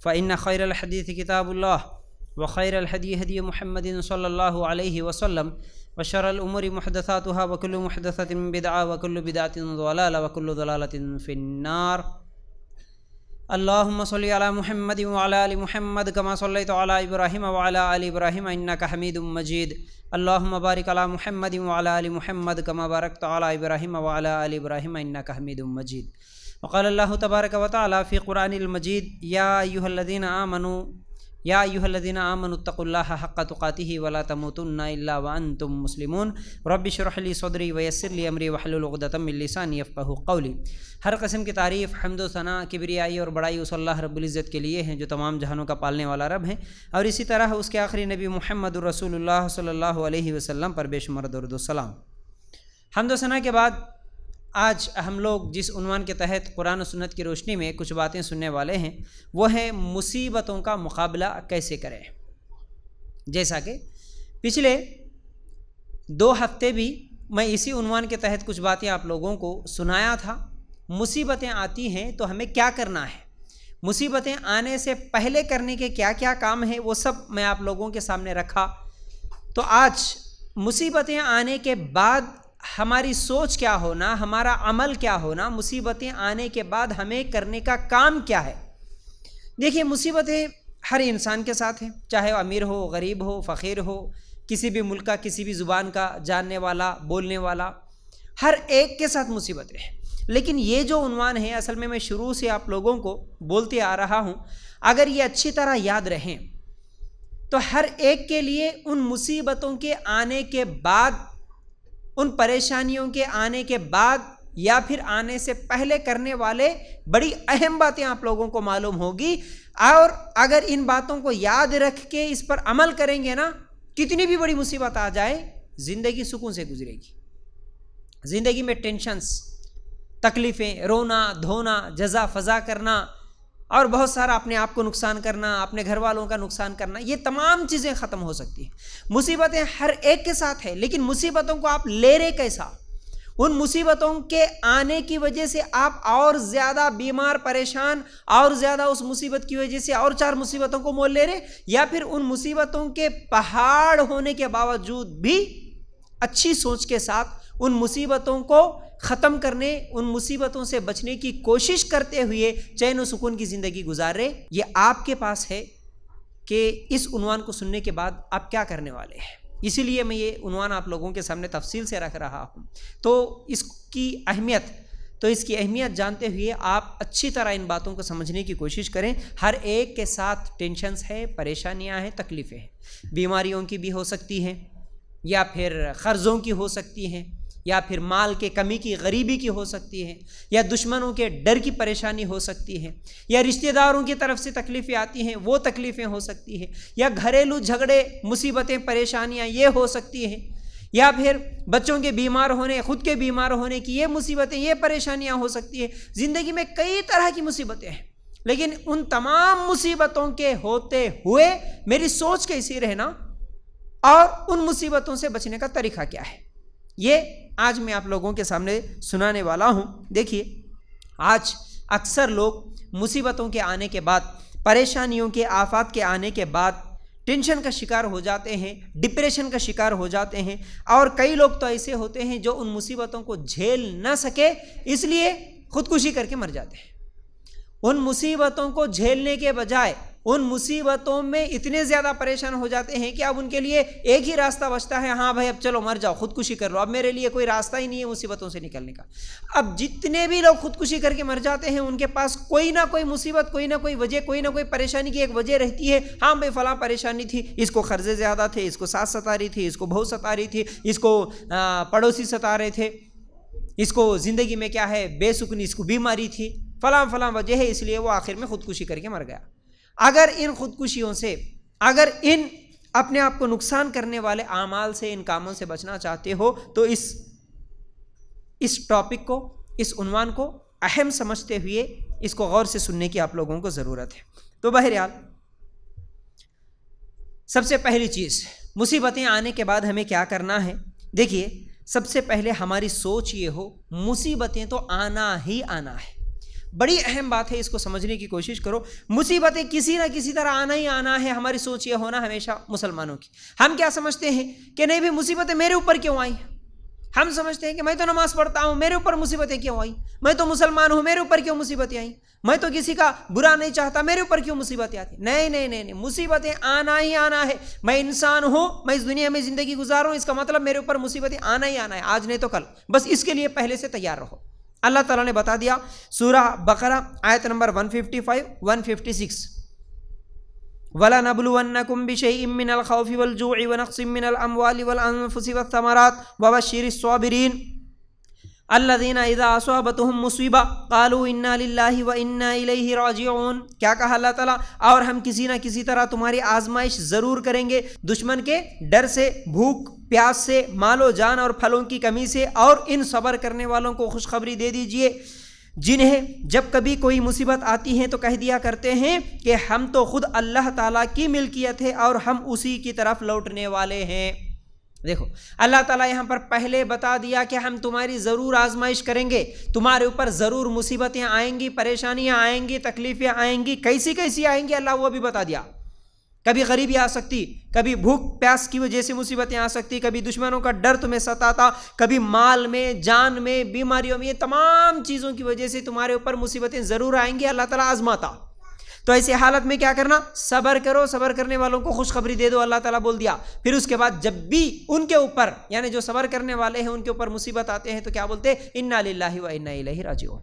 فإن خير الحديث كتاب الله وخير الحديث هدي محمد صلى الله عليه وسلم وشر الأمور محدثاتها وكل محدثة بدعة وكل بدعة ضلالة وكل ضلالة في النار اللهم صل على محمد وعلى آل محمد كما صليت على إبراهيم وعلى آل إبراهيم إنك حميد مجيد اللهم بارك على محمد وعلى آل محمد كما باركت على إبراهيم وعلى آل إبراهيم إنك حميد مجيد वक़ाल तबारक اتقوا الله حق تقاته ولا या यूहलदीन आमनतकुल्ला مسلمون رب वला لي صدري तुम لي रबिशरली واحلل वयसरली من لساني يفقهوا कौली हर कस्म की तारीफ़ हमदोसना किबरियाई और बड़ाई उस अल्लाह रब्ज़त के लिए हैं जो तमाम जहानों का पालने वाला रब है और इसी तरह उसके आखिरी नबी मोहम्मद रसूल सल्ला वसम पर बेशुमर दरदोसलाम हमदोसना के बाद आज हम लोग जिस उनवान के तहत कुरान सुन्नत की रोशनी में कुछ बातें सुनने वाले हैं वो हैं मुसीबतों का मुकाबला कैसे करें जैसा कि पिछले दो हफ्ते भी मैं इसी उनवान के तहत कुछ बातें आप लोगों को सुनाया था मुसीबतें आती हैं तो हमें क्या करना है मुसीबतें आने से पहले करने के क्या क्या काम हैं वो सब मैं आप लोगों के सामने रखा तो आज मुसीबतें आने के बाद हमारी सोच क्या होना हमारा अमल क्या होना मुसीबतें आने के बाद हमें करने का काम क्या है देखिए मुसीबतें हर इंसान के साथ हैं चाहे अमीर हो गरीब हो फ़कीर हो किसी भी मुल्क का किसी भी ज़ुबान का जानने वाला बोलने वाला हर एक के साथ मुसीबतें हैं लेकिन ये जो उनवान है असल में मैं शुरू से आप लोगों को बोलते आ रहा हूँ अगर ये अच्छी तरह याद रहें तो हर एक के लिए उन मुसीबतों के आने के बाद उन परेशानियों के आने के बाद या फिर आने से पहले करने वाले बड़ी अहम बातें आप लोगों को मालूम होगी और अगर इन बातों को याद रख के इस पर अमल करेंगे ना कितनी भी बड़ी मुसीबत आ जाए ज़िंदगी सुकून से गुजरेगी ज़िंदगी में टेंशंस तकलीफ़ें रोना धोना जजा फजा करना और बहुत सारा अपने आप को नुकसान करना अपने घर वालों का नुकसान करना ये तमाम चीज़ें ख़त्म हो सकती हैं मुसीबतें हर एक के साथ है लेकिन मुसीबतों को आप ले रहे कैसा उन मुसीबतों के आने की वजह से आप और ज़्यादा बीमार परेशान और ज़्यादा उस मुसीबत की वजह से और चार मुसीबतों को मोल ले रहे या फिर उन मुसीबतों के पहाड़ होने के बावजूद भी अच्छी सोच के साथ उन मुसीबतों को ख़त्म करने उन मुसीबतों से बचने की कोशिश करते हुए चैन व सुकून की ज़िंदगी गुजारे ये आपके पास है कि इस उनवान को सुनने के बाद आप क्या करने वाले हैं इसीलिए मैं ये उनवान आप लोगों के सामने तफसील से रख रहा हूँ तो इसकी अहमियत तो इसकी अहमियत जानते हुए आप अच्छी तरह इन बातों को समझने की कोशिश करें हर एक के साथ टेंशनस है परेशानियाँ हैं तकलीफ़ें हैं बीमारियों की भी हो सकती हैं या फिर क़र्ज़ों की हो सकती हैं या फिर माल के कमी की गरीबी की हो सकती है या दुश्मनों के डर की परेशानी हो सकती है या रिश्तेदारों की तरफ से तकलीफ़ें आती हैं वो तकलीफ़ें हो सकती है या घरेलू झगड़े मुसीबतें परेशानियाँ ये हो सकती हैं या फिर बच्चों के बीमार होने खुद के बीमार होने की ये मुसीबतें ये परेशानियाँ हो सकती हैं ज़िंदगी में कई तरह की मुसीबतें हैं लेकिन उन तमाम मुसीबतों के होते हुए मेरी सोच कैसी रहना और उन मुसीबतों से बचने का तरीका क्या है ये आज मैं आप लोगों के सामने सुनाने वाला हूँ देखिए आज अक्सर लोग मुसीबतों के आने के बाद परेशानियों के आफात के आने के बाद टेंशन का शिकार हो जाते हैं डिप्रेशन का शिकार हो जाते हैं और कई लोग तो ऐसे होते हैं जो उन मुसीबतों को झेल न सके इसलिए खुदकुशी करके मर जाते हैं उन मुसीबतों को झेलने के बजाय उन मुसीबतों में इतने ज़्यादा परेशान हो जाते हैं कि अब उनके लिए एक ही रास्ता बचता है हाँ भाई अब चलो मर जाओ खुदकुशी कर लो अब मेरे लिए कोई रास्ता ही नहीं है मुसीबतों से निकलने का अब जितने भी लोग खुदकुशी करके मर जाते हैं उनके पास कोई ना कोई मुसीबत कोई ना कोई वजह कोई ना कोई परेशानी की एक वजह रहती है हाँ भाई फलां परेशानी थी इसको कर्जे ज़्यादा थे इसको सास सता रही थी इसको बहू सता रही थी इसको पड़ोसी सता रहे थे इसको ज़िंदगी में क्या है बेसुकनी इसको बीमारी थी फलां फलां वजह है इसलिए वो आखिर में खुदकुशी करके मर गया अगर इन खुदकुशियों से अगर इन अपने आप को नुकसान करने वाले आमाल से इन कामों से बचना चाहते हो तो इस इस टॉपिक को इस उनवान को अहम समझते हुए इसको गौर से सुनने की आप लोगों को ज़रूरत है तो बहरहाल सबसे पहली चीज़ मुसीबतें आने के बाद हमें क्या करना है देखिए सबसे पहले हमारी सोच ये हो मुसीबतें तो आना ही आना है बड़ी अहम बात है इसको समझने की कोशिश करो मुसीबतें किसी ना किसी तरह आना ही आना है हमारी सोच यह होना हमेशा मुसलमानों की हम क्या समझते हैं कि नहीं भी मुसीबतें मेरे ऊपर क्यों आई हम समझते हैं कि मैं तो नमाज़ पढ़ता हूँ मेरे ऊपर मुसीबतें क्यों आई मैं तो मुसलमान हूँ मेरे ऊपर क्यों मुसीबतें आई मैं तो किसी का बुरा नहीं चाहता मेरे ऊपर क्यों मुसीबतें आती नहीं नहीं नहीं नहीं मुसीबतें आना ही आना है मैं इंसान हूँ मैं इस दुनिया में ज़िंदगी गुजार हूँ इसका मतलब मेरे ऊपर मुसीबतें आना ही आना है आज नहीं तो कल बस इसके लिए पहले से तैयार रहो अल्लाह ताला ने बता दिया सूरह बकरा आयत नंबर 155 156 वला नबलुवन्नकुम बिशैइम मिनल खौफि वल जूइ व नक्सिम मिनल अमवाली वल अनफुसि वस समरात व बशिरिस साबिरीन अल्लादीन इदाबत मुसीबा कालू इन्ना व इन्ना राजिऊन क्या कहा अल्लाह ताला और हम किसी ना किसी तरह तुम्हारी आजमाइश ज़रूर करेंगे दुश्मन के डर से भूख प्यास से मालो जान और फलों की कमी से और इन सब्र करने वालों को खुशखबरी दे दीजिए जिन्हें जब कभी कोई मुसीबत आती है तो कह दिया करते हैं कि हम तो खुद अल्लाह ताला की मिल्कियत है और हम उसी की तरफ लौटने वाले हैं देखो अल्लाह ताला यहाँ पर पहले बता दिया कि हम तुम्हारी ज़रूर आजमाइश करेंगे तुम्हारे ऊपर ज़रूर मुसीबतें आएंगी परेशानियाँ आएंगी तकलीफ़ें आएंगी कैसी कैसी आएंगी अल्लाह वो भी बता दिया कभी गरीबी आ सकती कभी भूख प्यास की वजह से मुसीबतें आ सकती कभी दुश्मनों का डर तुम्हें सताता कभी माल में जान में बीमारियों में ये तमाम चीज़ों की वजह से तुम्हारे ऊपर मुसीबतें ज़रूर आएंगी अल्लाह ताला आजमाता तो ऐसी हालत में क्या करना सबर करो सबर करने वालों को खुशखबरी दे दो अल्लाह ताला बोल दिया फिर उसके बाद जब भी उनके ऊपर यानी जो सबर करने वाले हैं उनके ऊपर मुसीबत आते हैं तो क्या बोलते इन्ना लाही व इन्ना राजीव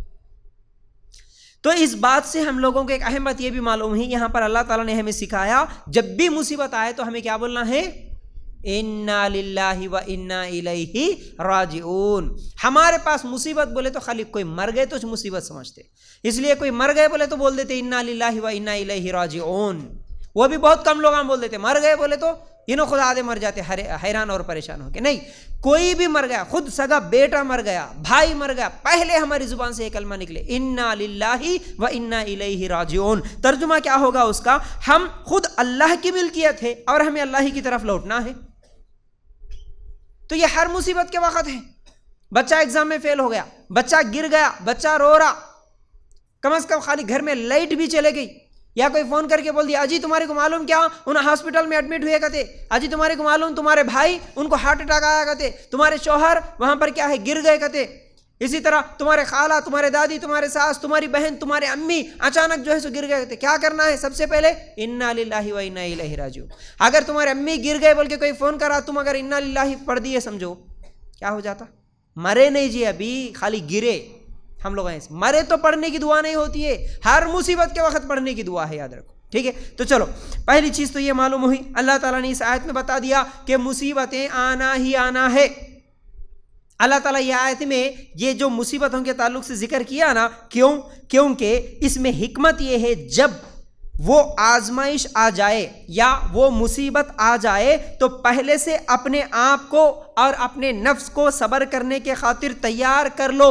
तो इस बात से हम लोगों को एक अहम बात यह भी मालूम है यहां पर अल्लाह ताला ने हमें सिखाया जब भी मुसीबत आए तो हमें क्या बोलना है इन्ना लिल्लाहि व इन्ना इलैहि राजिऊन हमारे पास मुसीबत बोले तो खाली कोई मर गए तो मुसीबत समझते इसलिए कोई मर गए बोले तो बोल देते इन्ना लिल्लाहि व इन्ना इलैहि राजिऊन वो भी बहुत कम लोग हम बोल देते मर गए बोले तो इनो खुद आधे मर जाते हरे हैरान और परेशान होके नहीं कोई भी मर गया खुद सगा बेटा मर गया भाई मर गया पहले हमारी जुबान से एक कलमा निकले इन्ना लिल्लाही व इन्ना इलैहि राजिउन तर्जुमा क्या होगा उसका हम खुद अल्लाह की मिल्कियत है और हमें अल्लाह की तरफ लौटना है तो ये हर मुसीबत के वक्त है बच्चा एग्जाम में फेल हो गया बच्चा गिर गया बच्चा रो रहा कम से कम खाली घर में लाइट भी चले गई या कोई फोन करके बोल दिया अजी तुम्हारे को मालूम क्या उन्हें हॉस्पिटल में एडमिट हुए कहते अजी तुम्हारे को मालूम तुम्हारे भाई उनको हार्ट अटैक आया कहते तुम्हारे शोहर वहां पर क्या है गिर गए कहते इसी तरह तुम्हारे खाला तुम्हारे दादी तुम्हारे सास तुम्हारी बहन तुम्हारे अम्मी अचानक जो है सो गिर गए थे क्या करना है सबसे पहले इन्ना लाही व इन्ना राजू अगर तुम्हारे अम्मी गिर गए बोल के कोई फ़ोन करा तुम अगर इन्ना लाही पढ़ दिए समझो क्या हो जाता मरे नहीं जी अभी खाली गिरे हम लोग हैं मरे तो पढ़ने की दुआ नहीं होती है हर मुसीबत के वक्त पढ़ने की दुआ है याद रखो ठीक है तो चलो पहली चीज़ तो ये मालूम हुई अल्लाह ताला ने इस आयत में बता दिया कि मुसीबतें आना ही आना है अल्लाह ताला ये आयत में ये जो मुसीबतों के ताल्लुक से जिक्र किया ना क्यों क्योंकि इसमें हिकमत ये है जब वो आजमाइश आ जाए या वो मुसीबत आ जाए तो पहले से अपने आप को और अपने नफ्स को सब्र करने के खातिर तैयार कर लो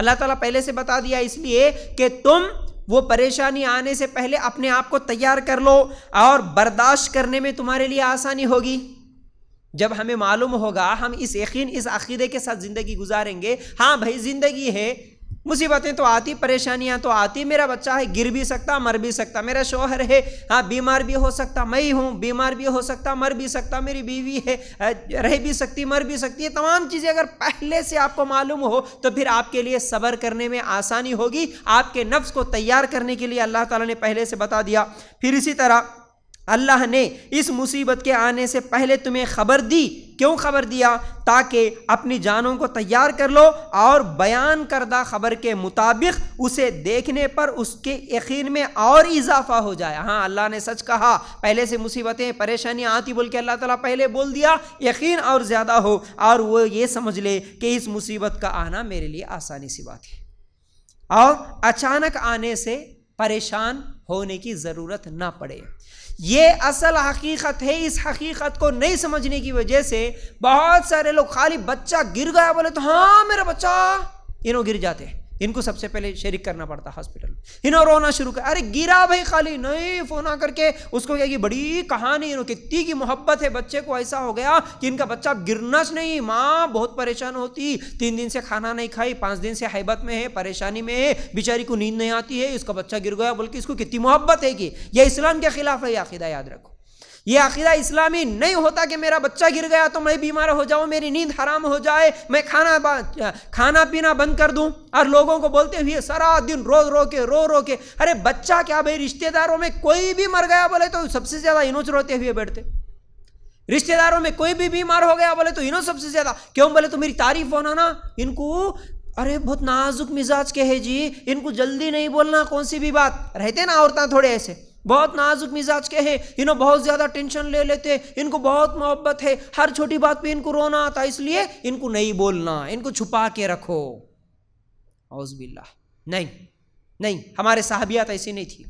अल्लाह ताला पहले से बता दिया इसलिए कि तुम वो परेशानी आने से पहले अपने आप को तैयार कर लो और बर्दाश्त करने में तुम्हारे लिए आसानी होगी जब हमें मालूम होगा हम इस यकीन इस अकीदे के साथ ज़िंदगी गुजारेंगे हाँ भाई ज़िंदगी है मुसीबतें तो आती परेशानियां तो आती मेरा बच्चा है गिर भी सकता मर भी सकता मेरा शोहर है हाँ बीमार भी हो सकता मैं ही हूँ बीमार भी हो सकता मर भी सकता मेरी बीवी है रह भी सकती मर भी सकती है तमाम चीज़ें अगर पहले से आपको मालूम हो तो फिर आपके लिए सब्र करने में आसानी होगी आपके नफ्स को तैयार करने के लिए अल्लाह ताला ने पहले से बता दिया फिर इसी तरह अल्लाह ने इस मुसीबत के आने से पहले तुम्हें खबर दी क्यों खबर दिया ताकि अपनी जानों को तैयार कर लो और बयान करदा खबर के मुताबिक उसे देखने पर उसके यकीन में और इजाफा हो जाए हाँ अल्लाह ने सच कहा पहले से मुसीबतें परेशानियाँ आती बोल के अल्लाह ताला पहले बोल दिया यकीन और ज़्यादा हो और वो ये समझ ले कि इस मुसीबत का आना मेरे लिए आसानी सी बात है और अचानक आने से परेशान होने की ज़रूरत ना पड़े ये असल हकीकत है इस हकीकत को नहीं समझने की वजह से बहुत सारे लोग खाली बच्चा गिर गया बोले तो हाँ मेरा बच्चा इन्हों गिर जाते हैं इनको सबसे पहले शरीक करना पड़ता हॉस्पिटल इन्हों रोना शुरू कर अरे गिरा भाई खाली नहीं आ करके उसको क्या कि बड़ी कहानी इन्हों कितनी की मोहब्बत है बच्चे को ऐसा हो गया कि इनका बच्चा गिरना नहीं माँ बहुत परेशान होती तीन दिन से खाना नहीं खाई पाँच दिन से हैबत में है परेशानी में है बेचारी को नींद नहीं आती है इसका बच्चा गिर गया बल्कि इसको कितनी मोहब्बत है कि यह इस्लाम के खिलाफ है यह याद रखो ये अकीदा इस्लामी नहीं होता कि मेरा बच्चा गिर गया तो मैं बीमार हो जाऊँ मेरी नींद हराम हो जाए मैं खाना खाना पीना बंद कर दूँ और लोगों को बोलते हुए सारा दिन रो रो के रो रो के अरे बच्चा क्या भाई रिश्तेदारों में कोई भी मर गया बोले तो सबसे ज़्यादा इनोच रोते हुए बैठते रिश्तेदारों में कोई भी बीमार हो गया बोले तो इन्हों सबसे ज़्यादा क्यों बोले तो मेरी तारीफ होना ना इनको अरे बहुत नाजुक मिजाज के है जी इनको जल्दी नहीं बोलना कौन सी भी बात रहते ना औरतें थोड़े ऐसे बहुत नाजुक मिजाज के हैं इन्हों बहुत ज़्यादा टेंशन ले लेते हैं इनको बहुत मोहब्बत है हर छोटी बात पे इनको रोना आता है इसलिए इनको नहीं बोलना इनको छुपा के रखो औजबिल्ला नहीं नहीं हमारे साहबियात ऐसी नहीं थी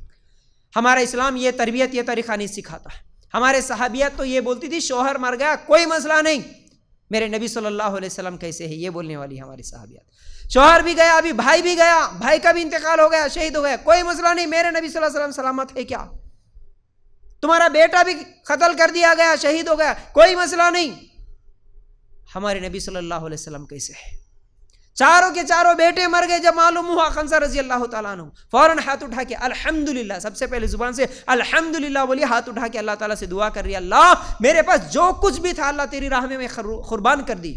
हमारा इस्लाम ये तरबियत ये तरीक़ा नहीं सिखाता हमारे सहाबियात तो ये बोलती थी शोहर मर गया कोई मसला नहीं मेरे नबी सल्लल्लाहु अलैहि वसल्लम कैसे है ये बोलने वाली हमारी साहबियात शोहर भी गया अभी भाई भी गया भाई का भी इंतकाल हो गया शहीद हो गया कोई मसला नहीं मेरे नबी सल्लल्लाहु अलैहि वसल्लम सलामत है क्या तुम्हारा बेटा भी कत्ल कर दिया गया शहीद हो गया कोई मसला नहीं हमारे नबी सल्लल्लाहु अलैहि वसल्लम कैसे है चारों के चारों बेटे मर गए जब मालूम हुआ खंसा रजी अल्लाह तु फौरन हाथ उठा के अल्हम्दुलिल्लाह सबसे पहले जुबान से अल्हम्दुलिल्लाह बोली हाथ उठा के अल्लाह ताला से दुआ कर रही अल्लाह मेरे पास जो कुछ भी था अल्लाह तेरी राह में मैं कुर्बान कर दी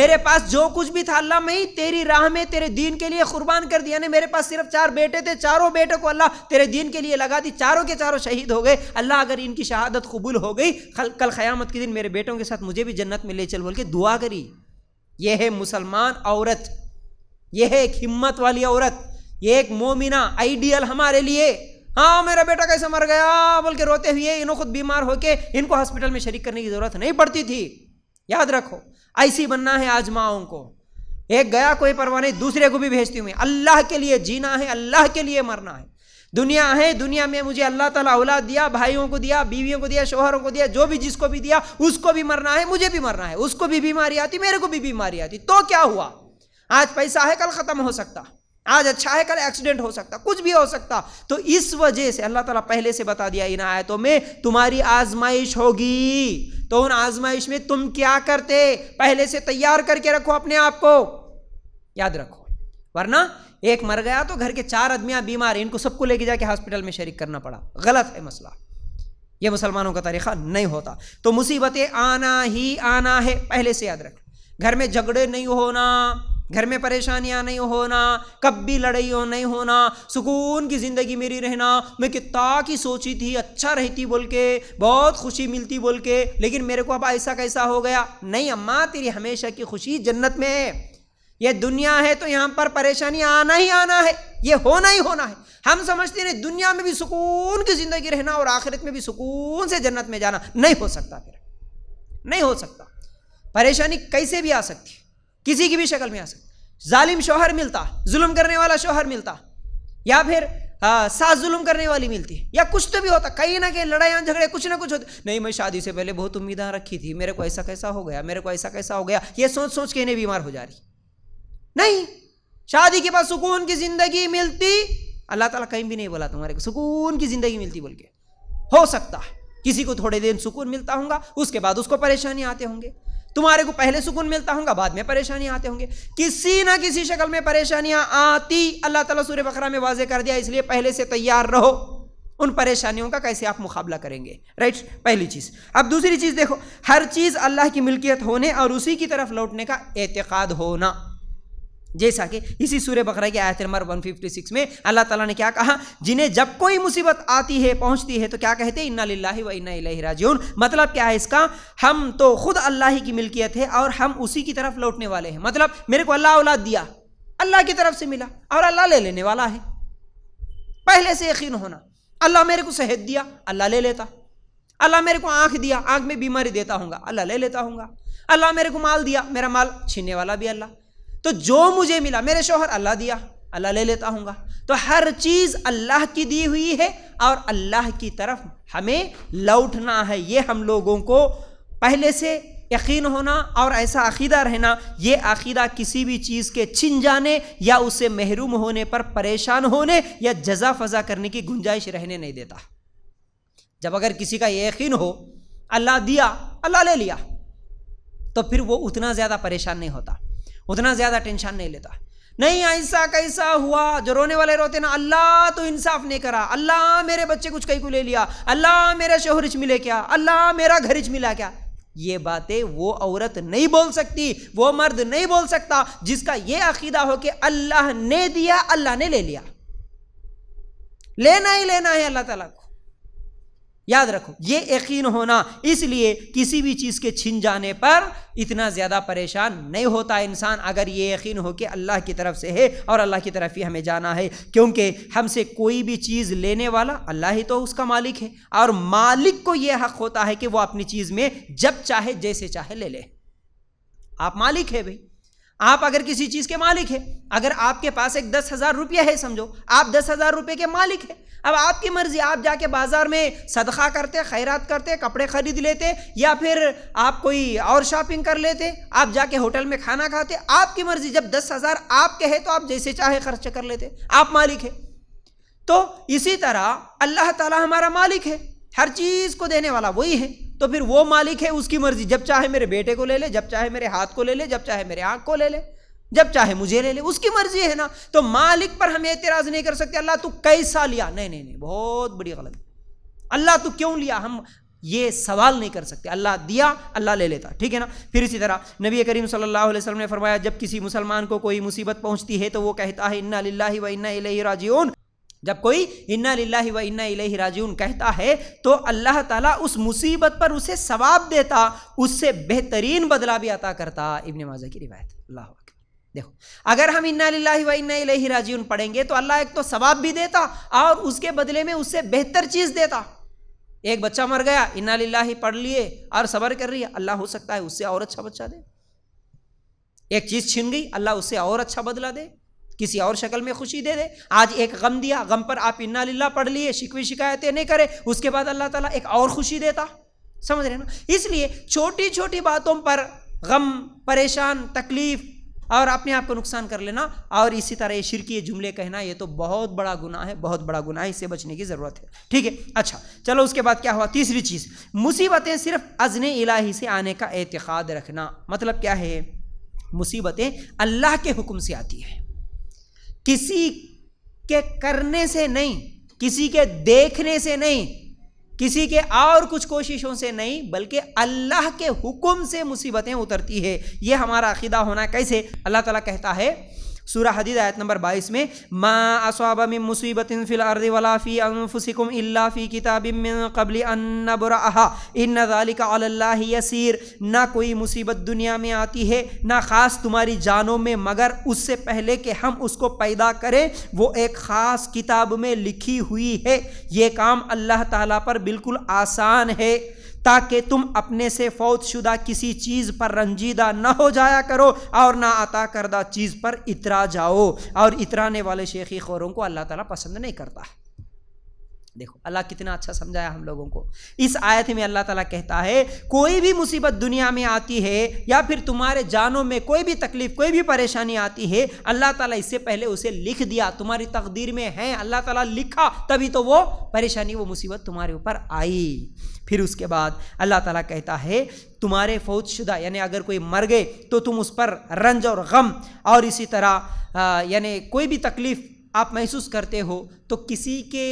मेरे पास जो कुछ भी था अल्लाह मैं तेरी राह में तेरे दीन के लिए कुर्बान कर दिया ने मेरे पास सिर्फ चार बेटे थे चारों बेटों को अल्लाह तेरे दीन के लिए लगा दी चारों के चारों शहीद हो गए अल्लाह अगर इनकी शहादत कबूल हो गई कल ख़यामत के दिन मेरे बेटों के साथ मुझे भी जन्नत में ले चल बोल के दुआ करी यह है मुसलमान औरत यह है एक हिम्मत वाली औरत ये एक मोमिना आइडियल हमारे लिए हाँ मेरा बेटा कैसे मर गया बोल के रोते हुए इन्हों खुद बीमार होके इनको हॉस्पिटल में शरीक करने की ज़रूरत नहीं पड़ती थी याद रखो ऐसी बनना है आज माओं को एक गया कोई परवाह नहीं दूसरे को भी भेजती हूँ अल्लाह के लिए जीना है अल्लाह के लिए मरना है दुनिया है दुनिया में मुझे अल्लाह ताला औलाद दिया भाइयों को दिया बीवियों को दिया शोहरों को दिया जो भी जिसको भी दिया उसको भी मरना है मुझे भी मरना है उसको भी बीमारी आती मेरे को भी बीमारी आती तो क्या हुआ आज पैसा है कल ख़त्म हो सकता आज अच्छा है कल एक्सीडेंट हो सकता कुछ भी हो सकता तो इस वजह से अल्लाह ताला पहले से बता दिया इन आयतों में तुम्हारी आजमाइश होगी तो उन आजमाइश में तुम क्या करते पहले से तैयार करके रखो अपने आप को याद रखो वरना एक मर गया तो घर के चार आदमियाँ बीमार इनको सबको लेके जाके हॉस्पिटल में शरीक करना पड़ा गलत है मसला यह मुसलमानों का तरीक़ा नहीं होता तो मुसीबतें आना ही आना है पहले से याद रख घर में झगड़े नहीं होना घर में परेशानियां नहीं होना कभी लड़ाई हो नहीं होना सुकून की ज़िंदगी मेरी रहना मैं कितना की सोची थी अच्छा रहती बोल के बहुत खुशी मिलती बोल के लेकिन मेरे को अब ऐसा कैसा हो गया नहीं अम्मा तेरी हमेशा की खुशी जन्नत में है ये दुनिया है तो यहाँ पर परेशानी आना ही आना है ये होना ही होना है हम समझते हैं दुनिया में भी सुकून की ज़िंदगी रहना और आखिरत में भी सुकून से जन्नत में जाना नहीं हो सकता फिर नहीं हो सकता परेशानी कैसे भी आ सकती किसी की भी शक्ल में आ सकती जालिम शोहर मिलता जुल्म करने वाला शोहर मिलता या फिर सास जुल्म करने वाली मिलती है या कुछ तो भी होता कहीं ना कहीं लड़ाइयाँ झगड़े कुछ ना कुछ होते नहीं मैं शादी से पहले बहुत उम्मीदें रखी थी मेरे को ऐसा कैसा हो गया मेरे को ऐसा कैसा हो गया ये सोच सोच के इन्हें बीमार हो जा रही है नहीं शादी के बाद सुकून की जिंदगी मिलती अल्लाह ताला कहीं भी नहीं बोला तुम्हारे को सुकून की जिंदगी मिलती बोल के हो सकता है किसी को थोड़े दिन सुकून मिलता होगा उसके बाद उसको परेशानी आते होंगे तुम्हारे को पहले सुकून मिलता होगा बाद में परेशानी आते होंगे किसी ना किसी शक्ल में परेशानियां आती अल्लाह ताला सूर्य बकरा में वाजे कर दिया इसलिए पहले से तैयार रहो उन परेशानियों का कैसे आप मुकाबला करेंगे राइट पहली चीज़ अब दूसरी चीज़ देखो हर चीज़ अल्लाह की मिल्कियत होने और उसी की तरफ लौटने का एतक़ाद होना जैसा कि इसी सूर्य बकरा की आयत नंबर 156 में अल्लाह ताला ने क्या कहा जिन्हें जब कोई मुसीबत आती है पहुंचती है तो क्या कहते हैं इन्ना लाही व इन्ना राजीउन मतलब क्या है इसका हम तो खुद अल्लाह ही की मिल्कियत है और हम उसी की तरफ लौटने वाले हैं मतलब मेरे को अल्लाह औलाद दिया अल्लाह की तरफ से मिला और अल्लाह ले लेने वाला है पहले से यकीन होना अल्लाह मेरे को सेहत दिया अल्लाह ले लेता अल्लाह मेरे को आँख दिया आँख में बीमारी देता हूँ अल्लाह ले लेता हूँ अल्लाह मेरे को माल दिया मेरा माल छीनने वाला भी अल्लाह तो जो मुझे मिला मेरे शोहर अल्लाह दिया अल्लाह ले लेता हूँगा तो हर चीज़ अल्लाह की दी हुई है और अल्लाह की तरफ हमें लौटना है ये हम लोगों को पहले से यकीन होना और ऐसा अकीदा रहना ये अकीदा किसी भी चीज़ के छिन जाने या उसे महरूम होने पर परेशान होने या जजा फजा करने की गुंजाइश रहने नहीं देता जब अगर किसी का ये यकीन हो अल्लाह दिया अल्लाह ले लिया तो फिर वो उतना ज़्यादा परेशान नहीं होता उतना ज़्यादा टेंशन नहीं लेता नहीं ऐसा कैसा हुआ जो रोने वाले रोते ना अल्लाह तो इंसाफ नहीं करा अल्लाह मेरे बच्चे कुछ कहीं को ले लिया अल्लाह मेरा शोहरिच मिले क्या अल्लाह मेरा घरिच मिला क्या ये बातें वो औरत नहीं बोल सकती वो मर्द नहीं बोल सकता जिसका ये अकीदा हो कि अल्लाह ने दिया अल्लाह ने ले लिया लेना ही लेना है अल्लाह तला को याद रखो ये यकीन होना इसलिए किसी भी चीज़ के छिन जाने पर इतना ज़्यादा परेशान नहीं होता इंसान अगर ये यकीन हो कि अल्लाह की तरफ से है और अल्लाह की तरफ ही हमें जाना है क्योंकि हमसे कोई भी चीज़ लेने वाला अल्लाह ही तो उसका मालिक है और मालिक को यह हक़ होता है कि वो अपनी चीज़ में जब चाहे जैसे चाहे ले ले आप मालिक है भाई आप अगर किसी चीज़ के मालिक है अगर आपके पास एक दस हज़ार रुपया है समझो आप दस हज़ार रुपये के मालिक है अब आपकी मर्ज़ी आप जाके बाज़ार में सदखा करते खैरात करते कपड़े ख़रीद लेते या फिर आप कोई और शॉपिंग कर लेते आप जाके होटल में खाना खाते आपकी मर्ज़ी जब दस हज़ार आपके है तो आप जैसे चाहे खर्च कर लेते आप मालिक है तो इसी तरह अल्लाह ताला हमारा मालिक है हर चीज़ को देने वाला वही है तो फिर वो मालिक है उसकी मर्जी जब चाहे मेरे बेटे को ले ले जब चाहे मेरे हाथ को ले ले जब चाहे मेरे आंख को ले ले जब चाहे मुझे ले ले उसकी मर्जी है ना तो मालिक पर हम एतराज नहीं कर सकते अल्लाह तू कैसा लिया नहीं नहीं नहीं बहुत बड़ी गलत अल्लाह तू क्यों लिया हम ये सवाल नहीं कर सकते अल्लाह दिया अल्लाह ले लेता ठीक है ना फिर इसी तरह नबी करीम सल्लल्लाहु अलैहि वसल्लम ने फरमाया जब किसी मुसलमान को कोई मुसीबत पहुंचती है तो वो कहता है इन्ना लाही व इन्ना राजीन जब कोई इन्ना लाही व इन्ना इलही राजून कहता है तो अल्लाह ताला उस मुसीबत पर उसे सवाब देता उससे बेहतरीन बदला भी अता करता इबन माजा की रिवायत अल्लाह देखो अगर हम इन्ना लाही व इन्ना इलही राजून पढ़ेंगे तो अल्लाह एक तो सवाब भी देता और उसके बदले में उससे बेहतर चीज़ देता एक बच्चा मर गया इन्ना लिल्ला पढ़ लिए और सबर कर रही है अल्लाह हो सकता है उससे और अच्छा बच्चा दे एक चीज़ छिन गई अल्लाह उससे और अच्छा बदला दे किसी और शक्ल में खुशी दे दे आज एक गम दिया गम पर आप इन्ना लिल्ला पढ़ लिए शिकवे शिकायतें नहीं करे उसके बाद अल्लाह ताला एक और खुशी देता समझ रहे ना इसलिए छोटी छोटी बातों पर गम परेशान तकलीफ और अपने आप को नुकसान कर लेना और इसी तरह ये शिरकी जुमले कहना ये तो बहुत बड़ा गुनाह है बहुत बड़ा गुनाह है इससे बचने की ज़रूरत है ठीक है अच्छा चलो उसके बाद क्या हुआ तीसरी चीज़ मुसीबतें सिर्फ अजन इलाही से आने का एतक़ाद रखना मतलब क्या है मुसीबतें अल्लाह के हुक्म से आती हैं किसी के करने से नहीं किसी के देखने से नहीं किसी के और कुछ कोशिशों से नहीं बल्कि अल्लाह के हुक्म से मुसीबतें उतरती है ये हमारा अकीदा होना कैसे अल्लाह ताला कहता है सूरा हदीद आयत नंबर बाईस में मा मुसीबत मिन मुसीबतिन फिल वला फ़ी अनफुसिकुम इल्ला फ़ी किताब मिन कबल अन इन ज़ालिका यसीर ना कोई मुसीबत दुनिया में आती है ना ख़ास तुम्हारी जानों में मगर उससे पहले कि हम उसको पैदा करें वो एक ख़ास किताब में लिखी हुई है ये काम अल्लाह ताला पर बिल्कुल आसान है ताकि तुम अपने से फौजशुदा किसी चीज़ पर रंजीदा न हो जाया करो और ना अता करदा चीज़ पर इतरा जाओ और इतराने वाले शेखी खोरों को अल्लाह ताला पसंद नहीं करता है देखो अल्लाह कितना अच्छा समझाया हम लोगों को इस आयत में अल्लाह ताला कहता है कोई भी मुसीबत दुनिया में आती है या फिर तुम्हारे जानों में कोई भी तकलीफ कोई भी परेशानी आती है अल्लाह ताला इससे पहले उसे लिख दिया तुम्हारी तकदीर में है अल्लाह ताला लिखा तभी तो वो परेशानी वो मुसीबत तुम्हारे ऊपर आई फिर उसके बाद अल्लाह ताला कहता है तुम्हारे फौजशुदा यानी अगर कोई मर गए तो तुम उस पर रंज और गम और इसी तरह यानी कोई भी तकलीफ़ आप महसूस करते हो तो किसी के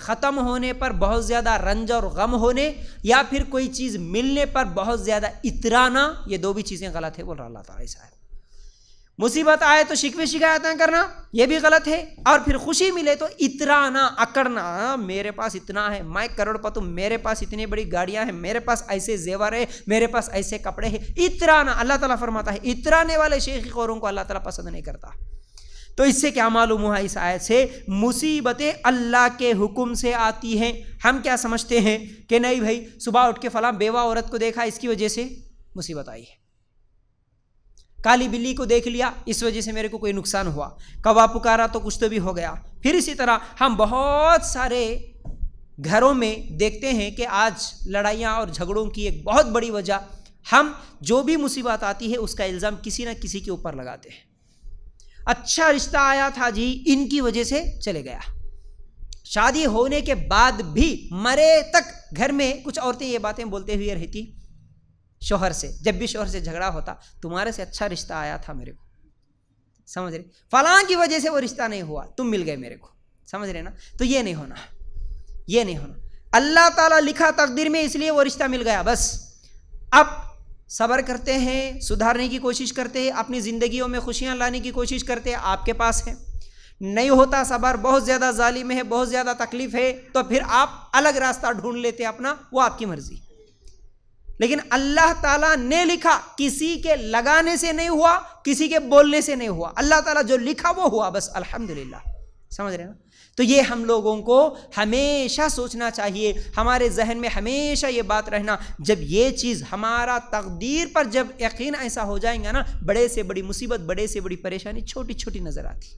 ख़त्म होने पर बहुत ज़्यादा रंज और गम होने या फिर कोई चीज़ मिलने पर बहुत ज़्यादा इतराना ये दो भी चीज़ें गलत है बोल रहा अल्लाह साहब मुसीबत आए तो शिकवे शिकायतें करना ये भी गलत है और फिर खुशी मिले तो इतराना अकड़ना हाँ, मेरे पास इतना है मैं करोड़पतु मेरे पास इतनी बड़ी गाड़ियां हैं मेरे पास ऐसे जेवर है मेरे पास ऐसे कपड़े हैं इतराना अल्लाह ताला फरमाता है इतराने वाले शेखी कौरों को अल्लाह ताला पसंद नहीं करता तो इससे क्या मालूम हुआ इस आयत से मुसीबतें अल्लाह के हुक्म से आती हैं हम क्या समझते हैं कि नहीं भाई सुबह उठ के फला बेवा औरत को देखा इसकी वजह से मुसीबत आई है काली बिल्ली को देख लिया इस वजह से मेरे को कोई नुकसान हुआ कवा पुकारा तो कुछ तो भी हो गया फिर इसी तरह हम बहुत सारे घरों में देखते हैं कि आज लड़ाइयाँ और झगड़ों की एक बहुत बड़ी वजह हम जो भी मुसीबत आती है उसका इल्ज़ाम किसी न किसी के ऊपर लगाते हैं अच्छा रिश्ता आया था जी इनकी वजह से चले गया शादी होने के बाद भी मरे तक घर में कुछ औरतें ये बातें बोलते हुए रहती शोहर से जब भी शोहर से झगड़ा होता तुम्हारे से अच्छा रिश्ता आया था मेरे को समझ रहे फलां की वजह से वो रिश्ता नहीं हुआ तुम मिल गए मेरे को समझ रहे ना तो ये नहीं होना ये नहीं होना अल्लाह ताला लिखा तकदीर में इसलिए वो रिश्ता मिल गया बस अब सब्र करते हैं सुधारने की कोशिश करते हैं अपनी ज़िंदगियों में खुशियाँ लाने की कोशिश करते हैं आपके पास है नहीं होता सबर बहुत ज़्यादा जालिम है बहुत ज़्यादा तकलीफ़ है तो फिर आप अलग रास्ता ढूंढ लेते अपना वो आपकी मर्ज़ी लेकिन अल्लाह ताला ने लिखा किसी के लगाने से नहीं हुआ किसी के बोलने से नहीं हुआ अल्लाह ताला जो लिखा वो हुआ बस अल्हम्दुलिल्लाह समझ रहे हैं ना तो ये हम लोगों को हमेशा सोचना चाहिए हमारे जहन में हमेशा ये बात रहना जब ये चीज़ हमारा तकदीर पर जब यकीन ऐसा हो जाएगा ना बड़े से बड़ी मुसीबत बड़े से बड़ी परेशानी छोटी छोटी नज़र आती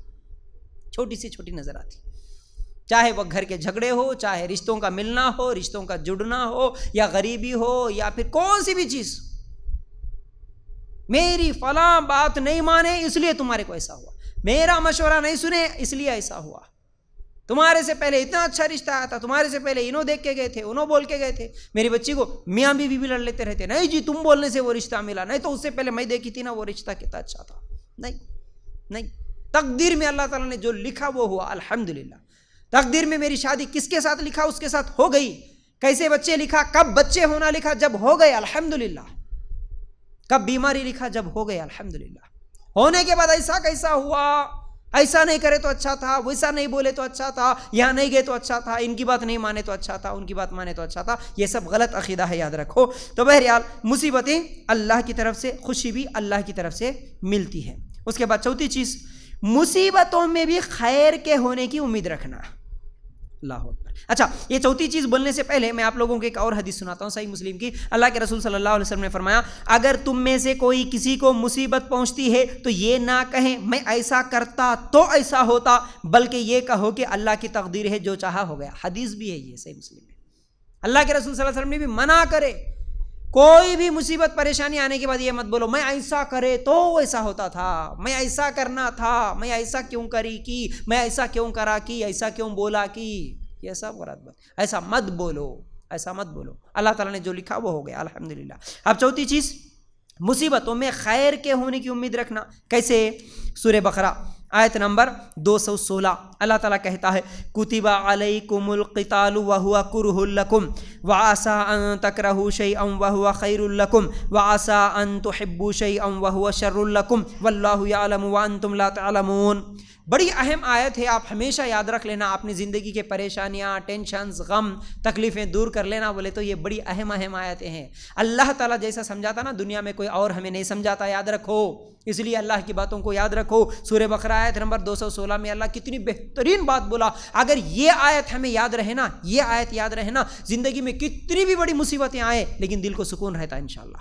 छोटी से छोटी नज़र आती चाहे वह घर के झगड़े हो चाहे रिश्तों का मिलना हो रिश्तों का जुड़ना हो या गरीबी हो या फिर कौन सी भी चीज़ मेरी फला बात नहीं माने इसलिए तुम्हारे को ऐसा हुआ मेरा मशवरा नहीं सुने इसलिए ऐसा हुआ तुम्हारे से पहले इतना अच्छा रिश्ता आया था तुम्हारे से पहले इनो देख के गए थे उनो बोल के गए थे मेरी बच्ची को मियाँ बीवी भी लड़ लेते रहते नहीं जी तुम बोलने से वो रिश्ता मिला नहीं तो उससे पहले मैं देखी थी ना वो रिश्ता कितना अच्छा था नहीं नहीं तकदीर में अल्लाह ताला ने जो लिखा वो हुआ अल्हम्दुलिल्लाह तकदीर में मेरी शादी किसके साथ लिखा उसके साथ हो गई कैसे बच्चे लिखा कब बच्चे होना लिखा जब हो गए अल्हम्दुलिल्लाह कब बीमारी लिखा जब हो गए अल्हम्दुलिल्लाह होने के बाद ऐसा कैसा हुआ ऐसा नहीं करे तो अच्छा था वैसा नहीं बोले तो अच्छा था यहाँ नहीं गए तो अच्छा था इनकी बात नहीं माने तो अच्छा था उनकी बात माने तो अच्छा था ये सब गलत अकीदा है याद रखो तो बहरहाल मुसीबतें अल्लाह की तरफ से खुशी भी अल्लाह की तरफ से मिलती है उसके बाद चौथी चीज़ मुसीबतों में भी खैर के होने की उम्मीद रखना लाहौर अच्छा ये चौथी चीज़ बोलने से पहले मैं आप लोगों को एक और हदीस सुनाता हूँ सही मुस्लिम की अल्लाह के रसूल सल्लल्लाहु अलैहि वसल्लम ने फरमाया अगर तुम में से कोई किसी को मुसीबत पहुँचती है तो ये ना कहें मैं ऐसा करता तो ऐसा होता बल्कि ये कहो कि अल्लाह की तकदीर है जो चाह हो गया हदीस भी है ये सही मुस्लिम में अल्लाह के रसूल वसल्लम ने भी मना करे कोई भी मुसीबत परेशानी आने के बाद ये मत बोलो मैं ऐसा करे तो ऐसा होता था मैं ऐसा करना था मैं ऐसा क्यों करी कि मैं ऐसा क्यों करा कि ऐसा क्यों बोला कि यह सब गलत बात ऐसा मत बोलो ऐसा मत बोलो अल्लाह ताला ने जो लिखा वो हो गया अल्हम्दुलिल्लाह अब चौथी चीज़ मुसीबतों में खैर के होने की उम्मीद रखना कैसे सूर्य बकरा आयत नंबर 216 अल्लाह ताला कहता है कुतिबा अलैकुमुल क़िताल व हुवा कुरहुल लकुम व आसा अन तकरहु शैअन व हुवा खैरुल लकुम व आसा अन तुहिब्बु शैअन व हुवा शर्रुल लकुम वल्लाहु यालमु व अंतुम ला तअलमून बड़ी अहम आयत है आप हमेशा याद रख लेना अपनी ज़िंदगी के परेशानियाँ टेंशन गम तकलीफ़ें दूर कर लेना बोले तो ये बड़ी अहम अहम आयतें हैं अल्लाह ताला जैसा समझाता ना दुनिया में कोई और हमें नहीं समझाता याद रखो इसलिए अल्लाह की बातों को याद रखो सूर्य बकरा आयत नंबर 216 में अल्लाह कितनी बेहतरीन बात बोला अगर ये आयत हमें याद रहे ना ये आयत याद रहे ना ज़िंदगी में कितनी भी बड़ी मुसीबतें आए लेकिन दिल को सुकून रहता है इन